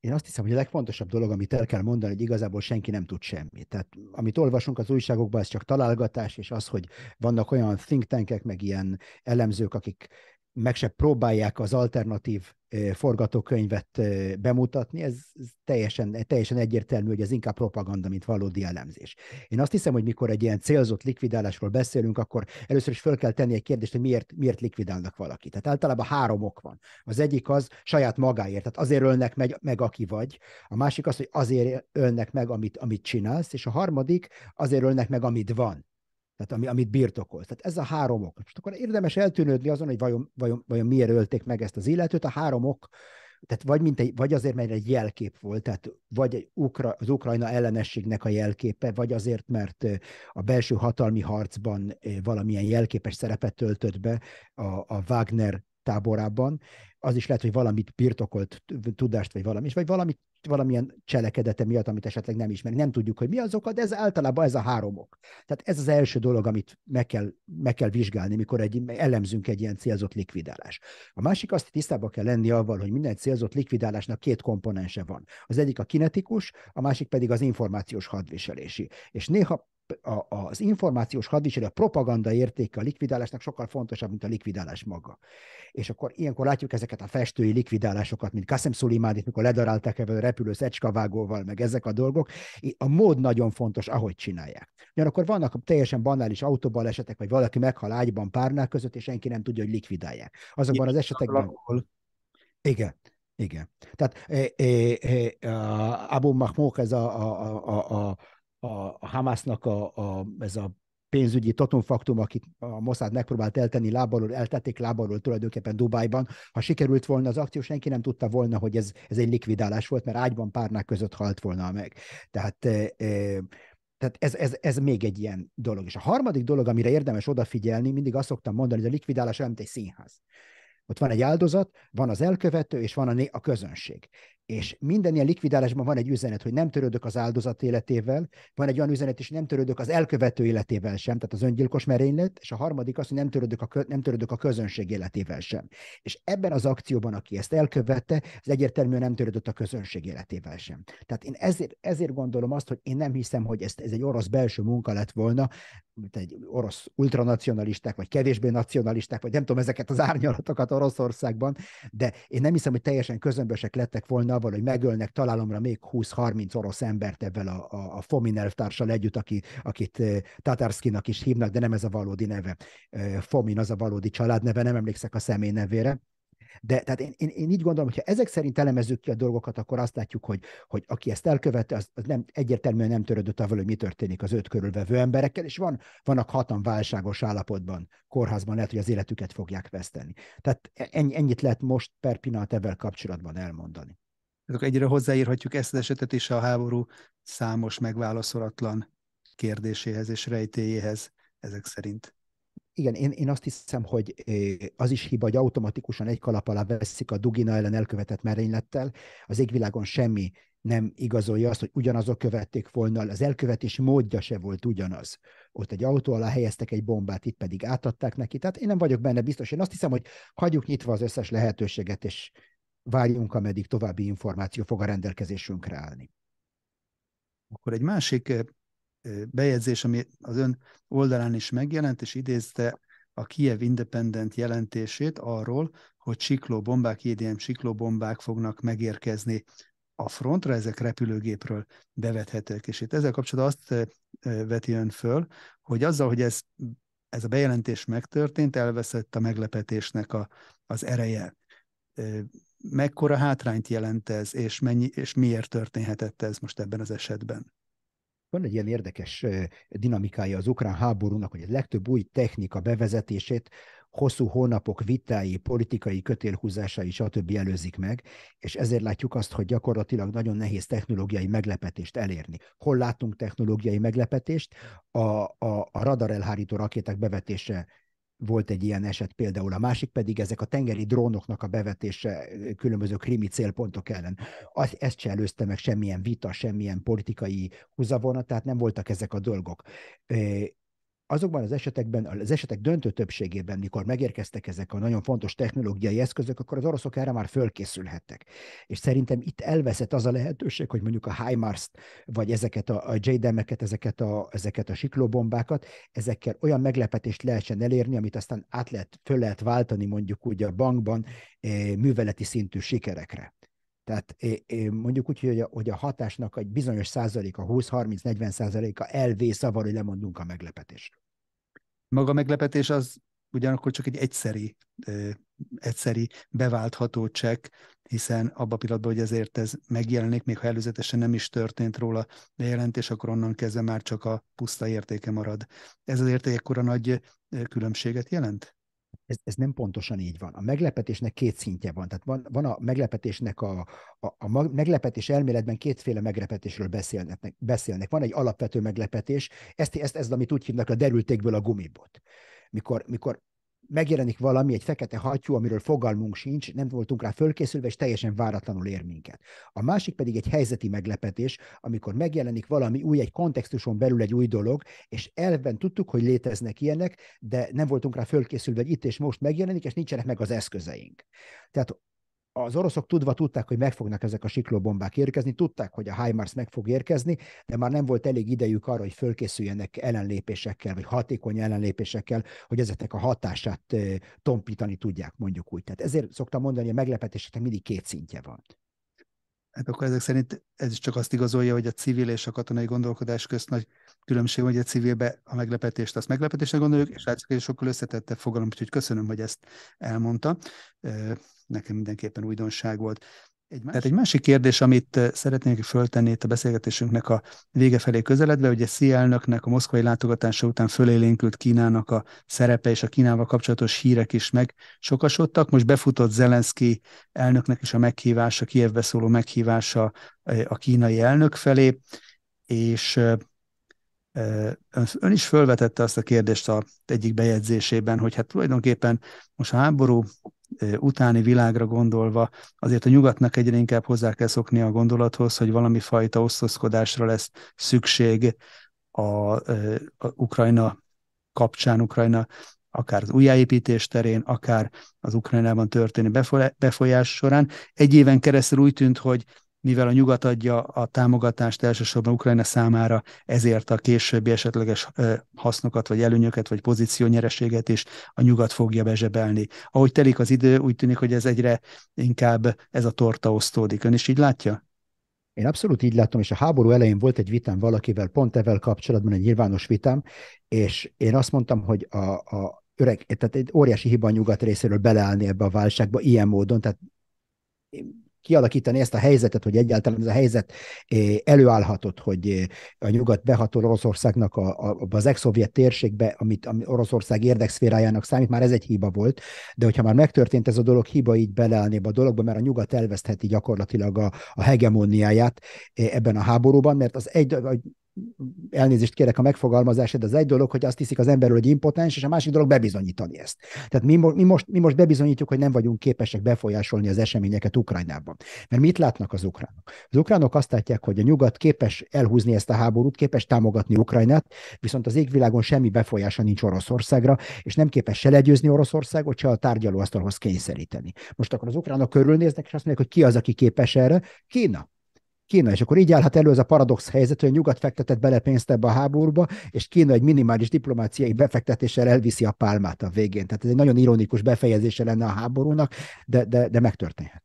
Én azt hiszem, hogy a legfontosabb dolog, amit el kell mondani, hogy igazából senki nem tud semmit. Tehát amit olvasunk az újságokban, ez csak találgatás, és az, hogy vannak olyan think tankek, meg ilyen elemzők, akik meg se próbálják az alternatív forgatókönyvet bemutatni, ez teljesen, teljesen egyértelmű, hogy ez inkább propaganda, mint valódi elemzés. Én azt hiszem, hogy mikor egy ilyen célzott likvidálásról beszélünk, akkor először is föl kell tenni egy kérdést, hogy miért, miért likvidálnak valakit. Tehát általában három ok van. Az egyik az saját magáért, tehát azért ölnek meg, meg aki vagy. A másik az, hogy azért ölnek meg, amit, amit csinálsz, és a harmadik azért ölnek meg, amit van tehát ami, amit birtokolsz. Tehát ez a három ok. Most akkor érdemes eltűnődni azon, hogy vajon, vajon, vajon miért ölték meg ezt az illetőt. A három ok, tehát vagy, mint egy, vagy azért, mert egy jelkép volt, tehát vagy egy ukra, az ukrajna ellenességnek a jelképe, vagy azért, mert a belső hatalmi harcban valamilyen jelképes szerepet töltött be a, a Wagner táborában, az is lehet, hogy valamit birtokolt tudást, vagy valami, vagy valamit valamilyen cselekedete miatt, amit esetleg nem ismerünk. Nem tudjuk, hogy mi az oka, de ez általában ez a háromok. Tehát ez az első dolog, amit meg kell, meg kell vizsgálni, mikor egy, elemzünk egy ilyen célzott likvidálás. A másik azt tisztában kell lenni avval, hogy minden célzott likvidálásnak két komponense van. Az egyik a kinetikus, a másik pedig az információs hadviselési. És néha a, az információs hadviselő, a propaganda értéke a likvidálásnak sokkal fontosabb, mint a likvidálás maga. És akkor ilyenkor látjuk ezeket a festői likvidálásokat, mint Kassem Szulimánit, mikor ledarálták ebben a repülő szecskavágóval, meg ezek a dolgok. A mód nagyon fontos, ahogy csinálják. Ugyanakkor vannak teljesen banális esetek, vagy valaki meghal ágyban párnál között, és senki nem tudja, hogy likvidálják. Azokban az esetekben... Igen. Igen. Tehát eh, eh, eh, Abu Mahmouk, ez a, a, a, a, a a Hamásznak a, a, ez a pénzügyi totumfaktum, akit a Mossad megpróbált eltenni lábalról, eltették lábalról tulajdonképpen Dubajban, Ha sikerült volna az akció, senki nem tudta volna, hogy ez, ez egy likvidálás volt, mert ágyban párnák között halt volna meg. Tehát e, e, tehát ez, ez, ez még egy ilyen dolog. És a harmadik dolog, amire érdemes odafigyelni, mindig azt szoktam mondani, hogy a likvidálás olyan, mint egy színház. Ott van egy áldozat, van az elkövető, és van a, né- a közönség és minden ilyen likvidálásban van egy üzenet, hogy nem törődök az áldozat életével, van egy olyan üzenet is, nem törődök az elkövető életével sem, tehát az öngyilkos merénylet, és a harmadik az, hogy nem törődök a, kö, nem törődök a közönség életével sem. És ebben az akcióban, aki ezt elkövette, az egyértelműen nem törődött a közönség életével sem. Tehát én ezért, ezért gondolom azt, hogy én nem hiszem, hogy ez, ez egy orosz belső munka lett volna, mint egy orosz ultranacionalisták, vagy kevésbé nacionalisták, vagy nem tudom ezeket az árnyalatokat Oroszországban, de én nem hiszem, hogy teljesen közömbösek lettek volna avval, hogy megölnek találomra még 20-30 orosz embert ebben a, a, a Fomin elvtársal együtt, aki, akit eh, Tatarszkinak is hívnak, de nem ez a valódi neve. Eh, Fomin az a valódi családneve, nem emlékszek a személy nevére de tehát én, én, én így gondolom, hogy ha ezek szerint elemezzük ki a dolgokat, akkor azt látjuk, hogy, hogy aki ezt elkövette, az, az nem, egyértelműen nem törődött avval, hogy mi történik az öt körülvevő emberekkel, és van, vannak hatan válságos állapotban, kórházban lehet, hogy az életüket fogják veszteni. Tehát ennyi, ennyit lehet most per pillanat ebben kapcsolatban elmondani. Tehát egyre hozzáírhatjuk ezt az esetet is a háború számos megválaszolatlan kérdéséhez és rejtéjéhez ezek szerint igen, én, én azt hiszem, hogy az is hiba, hogy automatikusan egy kalap alá veszik a Dugina ellen elkövetett merénylettel. Az égvilágon semmi nem igazolja azt, hogy ugyanazok követték volna, az elkövetés módja se volt ugyanaz. Ott egy autó alá helyeztek egy bombát, itt pedig átadták neki. Tehát én nem vagyok benne biztos. Én azt hiszem, hogy hagyjuk nyitva az összes lehetőséget, és várjunk, ameddig további információ fog a rendelkezésünkre állni. Akkor egy másik bejegyzés, ami az ön oldalán is megjelent, és idézte a Kiev Independent jelentését arról, hogy siklóbombák, IDM siklóbombák fognak megérkezni a frontra, ezek repülőgépről bevethetők. És itt ezzel kapcsolatban azt veti ön föl, hogy azzal, hogy ez, ez a bejelentés megtörtént, elveszett a meglepetésnek a, az ereje. Mekkora hátrányt jelent ez, és, mennyi, és miért történhetett ez most ebben az esetben? van egy ilyen érdekes dinamikája az ukrán háborúnak, hogy a legtöbb új technika bevezetését hosszú hónapok vitái, politikai kötélhúzásai, stb. előzik meg, és ezért látjuk azt, hogy gyakorlatilag nagyon nehéz technológiai meglepetést elérni. Hol látunk technológiai meglepetést? A, a, a radar elhárító rakéták bevetése volt egy ilyen eset például, a másik pedig ezek a tengeri drónoknak a bevetése különböző krimi célpontok ellen. Az, ezt se előzte meg semmilyen vita, semmilyen politikai húzavona, tehát nem voltak ezek a dolgok azokban az esetekben, az esetek döntő többségében, mikor megérkeztek ezek a nagyon fontos technológiai eszközök, akkor az oroszok erre már fölkészülhettek. És szerintem itt elveszett az a lehetőség, hogy mondjuk a HIMARS-t, vagy ezeket a, a JDM-eket, ezeket a, ezeket a siklóbombákat, ezekkel olyan meglepetést lehessen elérni, amit aztán át lehet, föl lehet váltani mondjuk úgy a bankban eh, műveleti szintű sikerekre. Tehát mondjuk úgy, hogy a, hogy a hatásnak egy bizonyos százaléka, 20-30-40 százaléka elvész avar, hogy lemondunk a meglepetésről. Maga a meglepetés az ugyanakkor csak egy egyszeri, egyszeri beváltható csekk, hiszen abban a pillanatban, hogy ezért ez megjelenik, még ha előzetesen nem is történt róla bejelentés, akkor onnan kezdve már csak a puszta értéke marad. Ez az érték a nagy különbséget jelent? ez, ez nem pontosan így van. A meglepetésnek két szintje van. Tehát van, van a meglepetésnek a, a, a meglepetés elméletben kétféle meglepetésről beszélnek. beszélnek. Van egy alapvető meglepetés, ezt, ezt, ez, amit úgy hívnak a derültékből a gumibot. Mikor, mikor megjelenik valami, egy fekete hattyú, amiről fogalmunk sincs, nem voltunk rá fölkészülve, és teljesen váratlanul ér minket. A másik pedig egy helyzeti meglepetés, amikor megjelenik valami új, egy kontextuson belül egy új dolog, és elven tudtuk, hogy léteznek ilyenek, de nem voltunk rá fölkészülve, hogy itt és most megjelenik, és nincsenek meg az eszközeink. Tehát az oroszok tudva tudták, hogy meg fognak ezek a siklóbombák érkezni, tudták, hogy a HIMARS meg fog érkezni, de már nem volt elég idejük arra, hogy fölkészüljenek ellenlépésekkel, vagy hatékony ellenlépésekkel, hogy ezeknek a hatását tompítani tudják, mondjuk úgy. Tehát ezért szoktam mondani, hogy a meglepetéseknek mindig két szintje van. Hát akkor ezek szerint ez is csak azt igazolja, hogy a civil és a katonai gondolkodás közt nagy különbség, hogy a civilbe a meglepetést azt meglepetésre gondoljuk, és látszik, hogy sokkal összetettebb fogalom, úgyhogy köszönöm, hogy ezt elmondta nekem mindenképpen újdonság volt. Egy más... Tehát egy másik kérdés, amit eh, szeretnék föltenni itt a beszélgetésünknek a vége felé közeledve, ugye Xi elnöknek a moszkvai látogatása után fölélénkült Kínának a szerepe és a Kínával kapcsolatos hírek is megsokasodtak. Most befutott Zelenszky elnöknek is a meghívása, Kievbe szóló meghívása eh, a kínai elnök felé, és eh, Ön is felvetette azt a kérdést a egyik bejegyzésében, hogy hát tulajdonképpen most a háború utáni világra gondolva, azért a nyugatnak egyre inkább hozzá kell szokni a gondolathoz, hogy valami fajta osztozkodásra lesz szükség a, a Ukrajna kapcsán, Ukrajna akár az újjáépítés terén, akár az Ukrajnában történő befolyás során. Egy éven keresztül úgy tűnt, hogy mivel a nyugat adja a támogatást elsősorban Ukrajna számára, ezért a későbbi esetleges hasznokat, vagy előnyöket, vagy pozíciónyereséget is a nyugat fogja bezsebelni. Ahogy telik az idő, úgy tűnik, hogy ez egyre inkább ez a torta osztódik. Ön is így látja? Én abszolút így látom, és a háború elején volt egy vitám valakivel, pont evel kapcsolatban egy nyilvános vitám, és én azt mondtam, hogy a, a öreg, tehát egy óriási hiba a nyugat részéről beleállni ebbe a válságba ilyen módon, tehát kialakítani ezt a helyzetet, hogy egyáltalán ez a helyzet eh, előállhatott, hogy eh, a nyugat behatol Oroszországnak a, a, az ex-szovjet térségbe, amit ami Oroszország érdekszférájának számít, már ez egy hiba volt, de hogyha már megtörtént ez a dolog, hiba így beleállni a dologba, mert a nyugat elvesztheti gyakorlatilag a, a hegemóniáját eh, ebben a háborúban, mert az egy, elnézést kérek a de az egy dolog, hogy azt hiszik az emberről, hogy impotens, és a másik dolog bebizonyítani ezt. Tehát mi, mi, most, mi most bebizonyítjuk, hogy nem vagyunk képesek befolyásolni az eseményeket Ukrajnában. Mert mit látnak az ukránok? Az ukránok azt látják, hogy a nyugat képes elhúzni ezt a háborút, képes támogatni Ukrajnát, viszont az égvilágon semmi befolyása nincs Oroszországra, és nem képes se legyőzni Oroszországot, se a tárgyalóasztalhoz kényszeríteni. Most akkor az ukránok körülnéznek, és azt mondják, hogy ki az, aki képes erre? Kína. Kína, és akkor így állhat elő ez a paradox helyzet, hogy a nyugat fektetett bele pénzt ebbe a háborúba, és Kína egy minimális diplomáciai befektetéssel elviszi a pálmát a végén. Tehát ez egy nagyon ironikus befejezése lenne a háborúnak, de, de, de megtörténhet.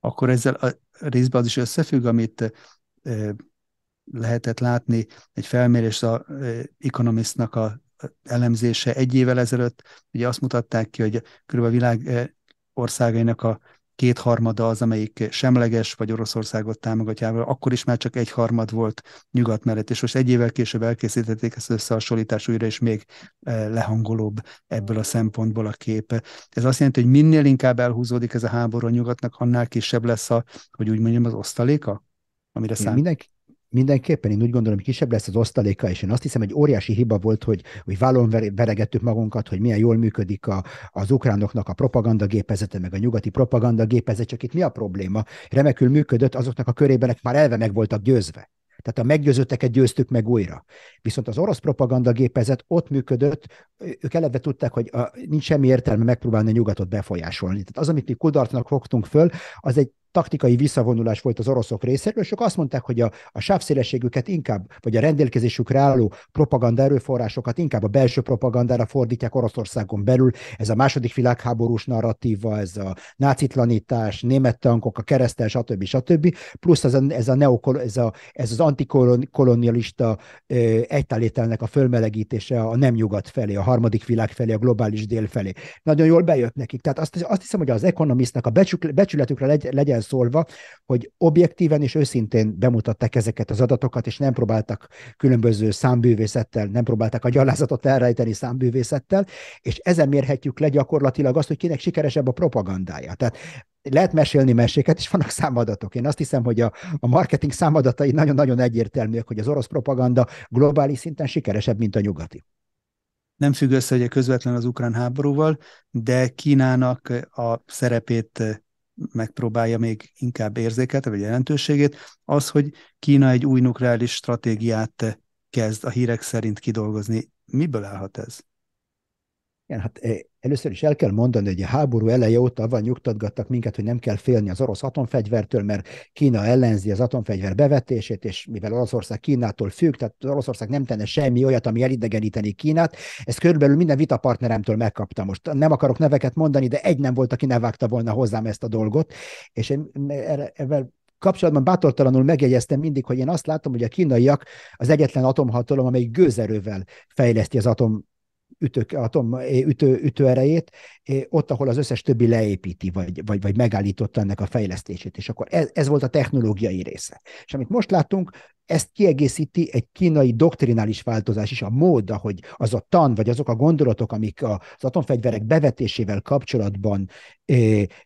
Akkor ezzel a részben az is összefügg, amit eh, lehetett látni egy felmérés az eh, Economistnak a elemzése egy évvel ezelőtt. Ugye azt mutatták ki, hogy körülbelül a világ eh, országainak a kétharmada az, amelyik semleges vagy Oroszországot támogatjával, akkor is már csak egy harmad volt nyugat mellett, és most egy évvel később elkészítették ezt összehasonlítás újra, és még eh, lehangolóbb ebből a szempontból a kép. Ez azt jelenti, hogy minél inkább elhúzódik ez a háború a nyugatnak, annál kisebb lesz a, hogy úgy mondjam, az osztaléka, amire számít. Mindenki, mindenképpen én úgy gondolom, hogy kisebb lesz az osztaléka, és én azt hiszem, egy óriási hiba volt, hogy, hogy vállon veregettük magunkat, hogy milyen jól működik a, az ukránoknak a propagandagépezete, meg a nyugati propagandagépezet, csak itt mi a probléma? Remekül működött, azoknak a körében már elve meg voltak győzve. Tehát a meggyőzötteket győztük meg újra. Viszont az orosz propagandagépezet ott működött, ők eleve tudták, hogy a, nincs semmi értelme megpróbálni a nyugatot befolyásolni. Tehát az, amit mi kudartnak fogtunk föl, az egy taktikai visszavonulás volt az oroszok részéről, és ők azt mondták, hogy a, a sávszélességüket inkább, vagy a rendelkezésükre álló propaganda erőforrásokat inkább a belső propagandára fordítják Oroszországon belül. Ez a második világháborús narratíva, ez a nácitlanítás, német tankok, a keresztel, stb. stb. Plusz ez a, ez, a neokol, ez, a, ez az antikolonialista egytállételnek a fölmelegítése a nem nyugat felé, a harmadik világ felé, a globális dél felé. Nagyon jól bejött nekik. Tehát azt, azt hiszem, hogy az ekonomisztnak a becsületükre legyen szólva, hogy objektíven és őszintén bemutatták ezeket az adatokat, és nem próbáltak különböző számbűvészettel, nem próbáltak a gyalázatot elrejteni számbűvészettel, és ezen mérhetjük le gyakorlatilag azt, hogy kinek sikeresebb a propagandája. Tehát lehet mesélni meséket, és vannak számadatok. Én azt hiszem, hogy a, a marketing számadatai nagyon-nagyon egyértelműek, hogy az orosz propaganda globális szinten sikeresebb, mint a nyugati nem függ össze a közvetlen az ukrán háborúval, de Kínának a szerepét megpróbálja még inkább érzéket, vagy jelentőségét, az, hogy Kína egy új nukleáris stratégiát kezd a hírek szerint kidolgozni. Miből állhat ez? Igen, hát eh, Először is el kell mondani, hogy a háború eleje óta van nyugtatgattak minket, hogy nem kell félni az orosz atomfegyvertől, mert Kína ellenzi az atomfegyver bevetését, és mivel Oroszország Kínától függ, tehát Oroszország nem tenne semmi olyat, ami elidegeníteni Kínát, ezt körülbelül minden vitapartneremtől megkapta. Most nem akarok neveket mondani, de egy nem volt, aki ne vágta volna hozzám ezt a dolgot, és én ezzel kapcsolatban bátortalanul megjegyeztem mindig, hogy én azt látom, hogy a kínaiak az egyetlen atomhatalom, amely gőzerővel fejleszti az atom ütök, atom, ütő, ütőerejét, ott, ahol az összes többi leépíti, vagy, vagy, vagy megállította ennek a fejlesztését, és akkor ez, ez volt a technológiai része. És amit most látunk, ezt kiegészíti egy kínai doktrinális változás is, a mód, ahogy az a tan, vagy azok a gondolatok, amik az atomfegyverek bevetésével kapcsolatban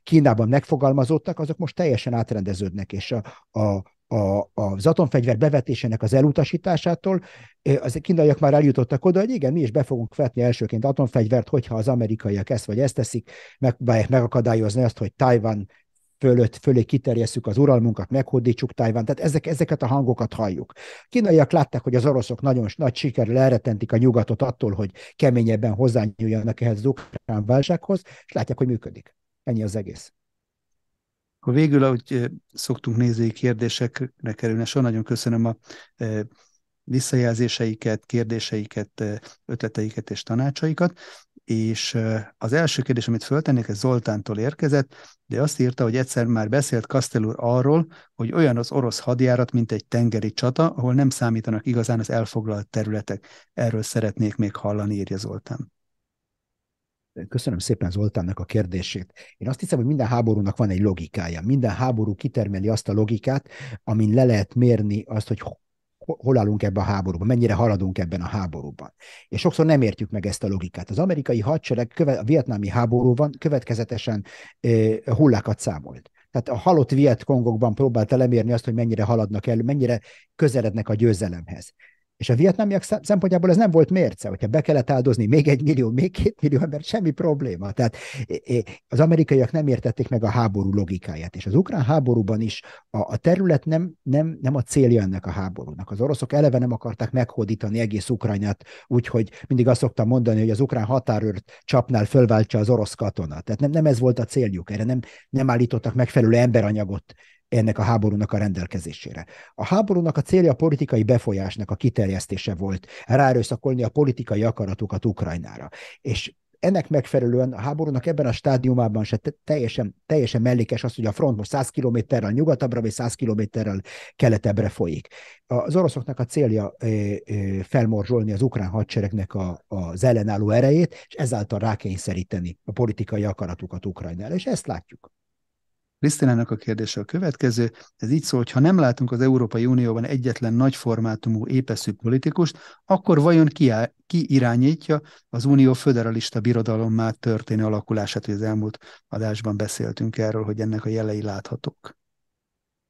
Kínában megfogalmazódtak, azok most teljesen átrendeződnek, és a, a, a, az atomfegyver bevetésének az elutasításától, az kínaiak már eljutottak oda, hogy igen, mi is be fogunk vetni elsőként atomfegyvert, hogyha az amerikaiak ezt vagy ezt teszik, megpróbálják megakadályozni azt, hogy Tajvan fölött, fölé kiterjesszük az uralmunkat, meghódítsuk Tajván, tehát ezek, ezeket a hangokat halljuk. Kínaiak látták, hogy az oroszok nagyon nagy sikerrel elretentik a nyugatot attól, hogy keményebben hozzányúljanak ehhez az ukrán válsághoz, és látják, hogy működik. Ennyi az egész. Akkor végül, ahogy eh, szoktunk nézői kérdésekre kerülni, soha nagyon köszönöm a eh, visszajelzéseiket, kérdéseiket, eh, ötleteiket és tanácsaikat. És az első kérdés, amit föltennék, ez Zoltántól érkezett, de azt írta, hogy egyszer már beszélt Kastelur arról, hogy olyan az orosz hadjárat, mint egy tengeri csata, ahol nem számítanak igazán az elfoglalt területek. Erről szeretnék még hallani, írja Zoltán. Köszönöm szépen Zoltánnak a kérdését. Én azt hiszem, hogy minden háborúnak van egy logikája. Minden háború kitermeli azt a logikát, amin le lehet mérni azt, hogy hol állunk ebben a háborúban, mennyire haladunk ebben a háborúban. És sokszor nem értjük meg ezt a logikát. Az amerikai hadsereg követ, a vietnámi háborúban következetesen eh, hullákat számolt. Tehát a halott vietkongokban próbálta lemérni azt, hogy mennyire haladnak elő, mennyire közelednek a győzelemhez. És a vietnámiak szempontjából ez nem volt mérce, hogyha be kellett áldozni még egy millió, még két millió ember, semmi probléma. Tehát az amerikaiak nem értették meg a háború logikáját, és az ukrán háborúban is a, a terület nem, nem, nem a célja ennek a háborúnak. Az oroszok eleve nem akarták meghódítani egész Ukrajnát, úgyhogy mindig azt szoktam mondani, hogy az ukrán határőrt csapnál fölváltsa az orosz katona. Tehát nem, nem ez volt a céljuk, erre nem, nem állítottak megfelelő emberanyagot ennek a háborúnak a rendelkezésére. A háborúnak a célja a politikai befolyásnak a kiterjesztése volt, ráerőszakolni a politikai akaratokat Ukrajnára. És ennek megfelelően a háborúnak ebben a stádiumában se teljesen, teljesen mellékes az, hogy a front most 100 kilométerrel nyugatabbra, vagy 100 kilométerrel keletebbre folyik. Az oroszoknak a célja felmorzsolni az ukrán hadseregnek a, az ellenálló erejét, és ezáltal rákényszeríteni a politikai akaratukat Ukrajnára, és ezt látjuk. Krisztinának a kérdése a következő. Ez így szól, hogy ha nem látunk az Európai Unióban egyetlen nagyformátumú épeszű politikust, akkor vajon ki, áll, ki irányítja az unió föderalista birodalommá történő alakulását, hogy az elmúlt adásban beszéltünk erről, hogy ennek a jelei láthatók.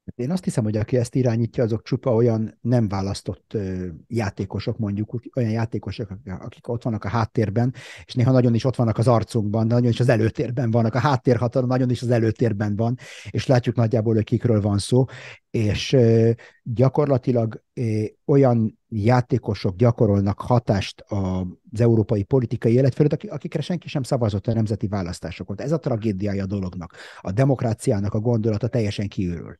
Hát én azt hiszem, hogy aki ezt irányítja, azok csupa olyan nem választott játékosok, mondjuk olyan játékosok, akik ott vannak a háttérben, és néha nagyon is ott vannak az arcunkban, de nagyon is az előtérben vannak, a háttérhatalom nagyon is az előtérben van, és látjuk nagyjából, hogy kikről van szó, és gyakorlatilag olyan játékosok gyakorolnak hatást az európai politikai élet fölött, akikre senki sem szavazott a nemzeti választásokon. Ez a tragédiája a dolognak. A demokráciának a gondolata teljesen kiürül.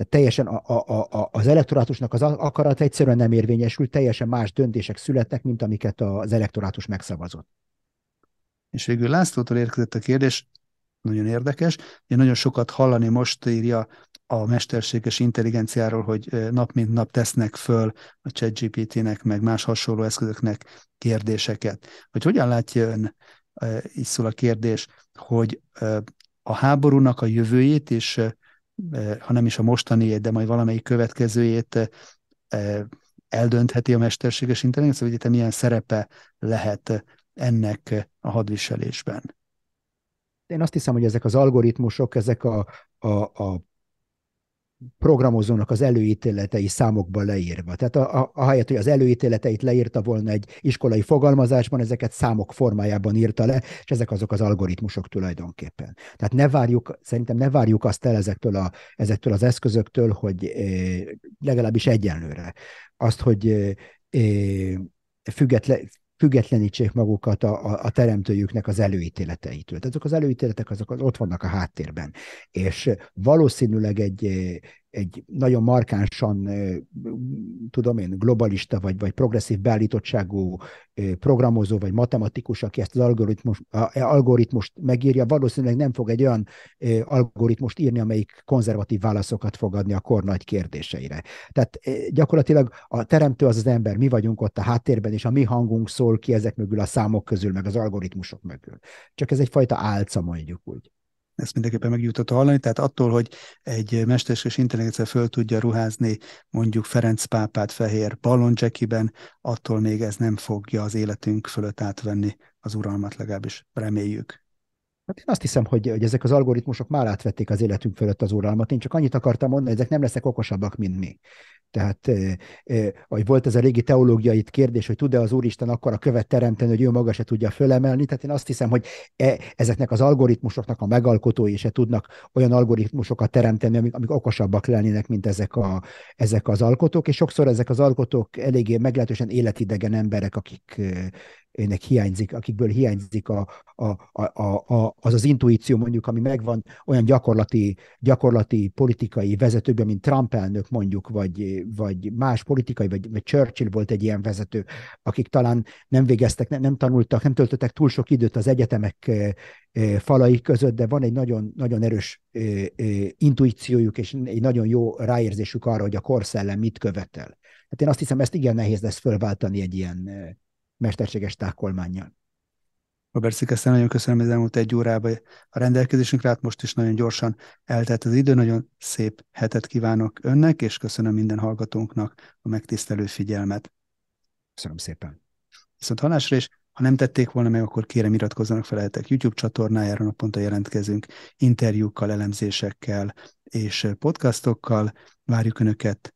Tehát teljesen a, a, a, az elektorátusnak az akarat egyszerűen nem érvényesül, teljesen más döntések születnek, mint amiket az elektorátus megszavazott. És végül Lászlótól érkezett a kérdés, nagyon érdekes. Én nagyon sokat hallani most írja a mesterséges intelligenciáról, hogy nap mint nap tesznek föl a ChatGPT-nek, meg más hasonló eszközöknek kérdéseket. Hogy hogyan látja ön, így szól a kérdés, hogy a háborúnak a jövőjét és Eh, ha nem is a mostaniét, de majd valamelyik következőjét eh, eldöntheti a mesterséges intelligencia, vagy hogy milyen szerepe lehet ennek a hadviselésben? Én azt hiszem, hogy ezek az algoritmusok, ezek a, a, a programozónak az előítéletei számokban leírva. Tehát a, a, helyet, hogy az előítéleteit leírta volna egy iskolai fogalmazásban, ezeket számok formájában írta le, és ezek azok az algoritmusok tulajdonképpen. Tehát ne várjuk, szerintem ne várjuk azt el ezektől, a, ezektől az eszközöktől, hogy eh, legalábbis egyenlőre azt, hogy eh, eh, független, függetlenítsék magukat a, a, a teremtőjüknek az előítéleteitől. Tehát azok az előítéletek azok az, ott vannak a háttérben. És valószínűleg egy egy nagyon markánsan, tudom én, globalista vagy, vagy progresszív beállítottságú programozó vagy matematikus, aki ezt az algoritmus, a, e, algoritmust megírja, valószínűleg nem fog egy olyan algoritmust írni, amelyik konzervatív válaszokat fog adni a kor nagy kérdéseire. Tehát gyakorlatilag a teremtő az az ember, mi vagyunk ott a háttérben, és a mi hangunk szól ki ezek mögül a számok közül, meg az algoritmusok mögül. Csak ez egyfajta álca mondjuk úgy ezt mindenképpen megjutott hallani, tehát attól, hogy egy mesterséges intelligencia föl tudja ruházni mondjuk Ferenc pápát fehér ballondzsekiben, attól még ez nem fogja az életünk fölött átvenni az uralmat, legalábbis reméljük. Hát én azt hiszem, hogy, hogy ezek az algoritmusok már átvették az életünk fölött az uralmat. Én csak annyit akartam mondani, hogy ezek nem lesznek okosabbak, mint mi. Tehát, hogy volt ez a régi teológiai kérdés, hogy tud-e az Úristen akkor a követ teremteni, hogy ő maga se tudja fölemelni. Tehát én azt hiszem, hogy e, ezeknek az algoritmusoknak a megalkotói se tudnak olyan algoritmusokat teremteni, amik, amik okosabbak lennének, mint ezek, a, ezek az alkotók. És sokszor ezek az alkotók eléggé meglehetősen életidegen emberek, akik nek hiányzik, akikből hiányzik a, a, a, a, az az intuíció mondjuk, ami megvan olyan gyakorlati, gyakorlati politikai vezetőkben, mint Trump elnök mondjuk, vagy, vagy más politikai, vagy, vagy Churchill volt egy ilyen vezető, akik talán nem végeztek, nem, nem tanultak, nem töltöttek túl sok időt az egyetemek e, e, falai között, de van egy nagyon, nagyon erős e, intuíciójuk, és egy nagyon jó ráérzésük arra, hogy a korszellem mit követel. Hát én azt hiszem, ezt igen nehéz lesz fölváltani egy ilyen mesterséges tákolmányjal. Robert Szikesztel, nagyon köszönöm az elmúlt egy órába a rendelkezésünkre, hát most is nagyon gyorsan eltelt az idő, nagyon szép hetet kívánok önnek, és köszönöm minden hallgatónknak a megtisztelő figyelmet. Köszönöm szépen. Viszont hallásra, és ha nem tették volna meg, akkor kérem iratkozzanak fel lehetek YouTube csatornájára, naponta jelentkezünk interjúkkal, elemzésekkel és podcastokkal. Várjuk Önöket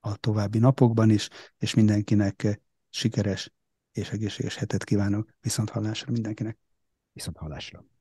a további napokban is, és mindenkinek sikeres és egészséges hetet kívánok. Viszont hallásra mindenkinek. Viszont hallásra.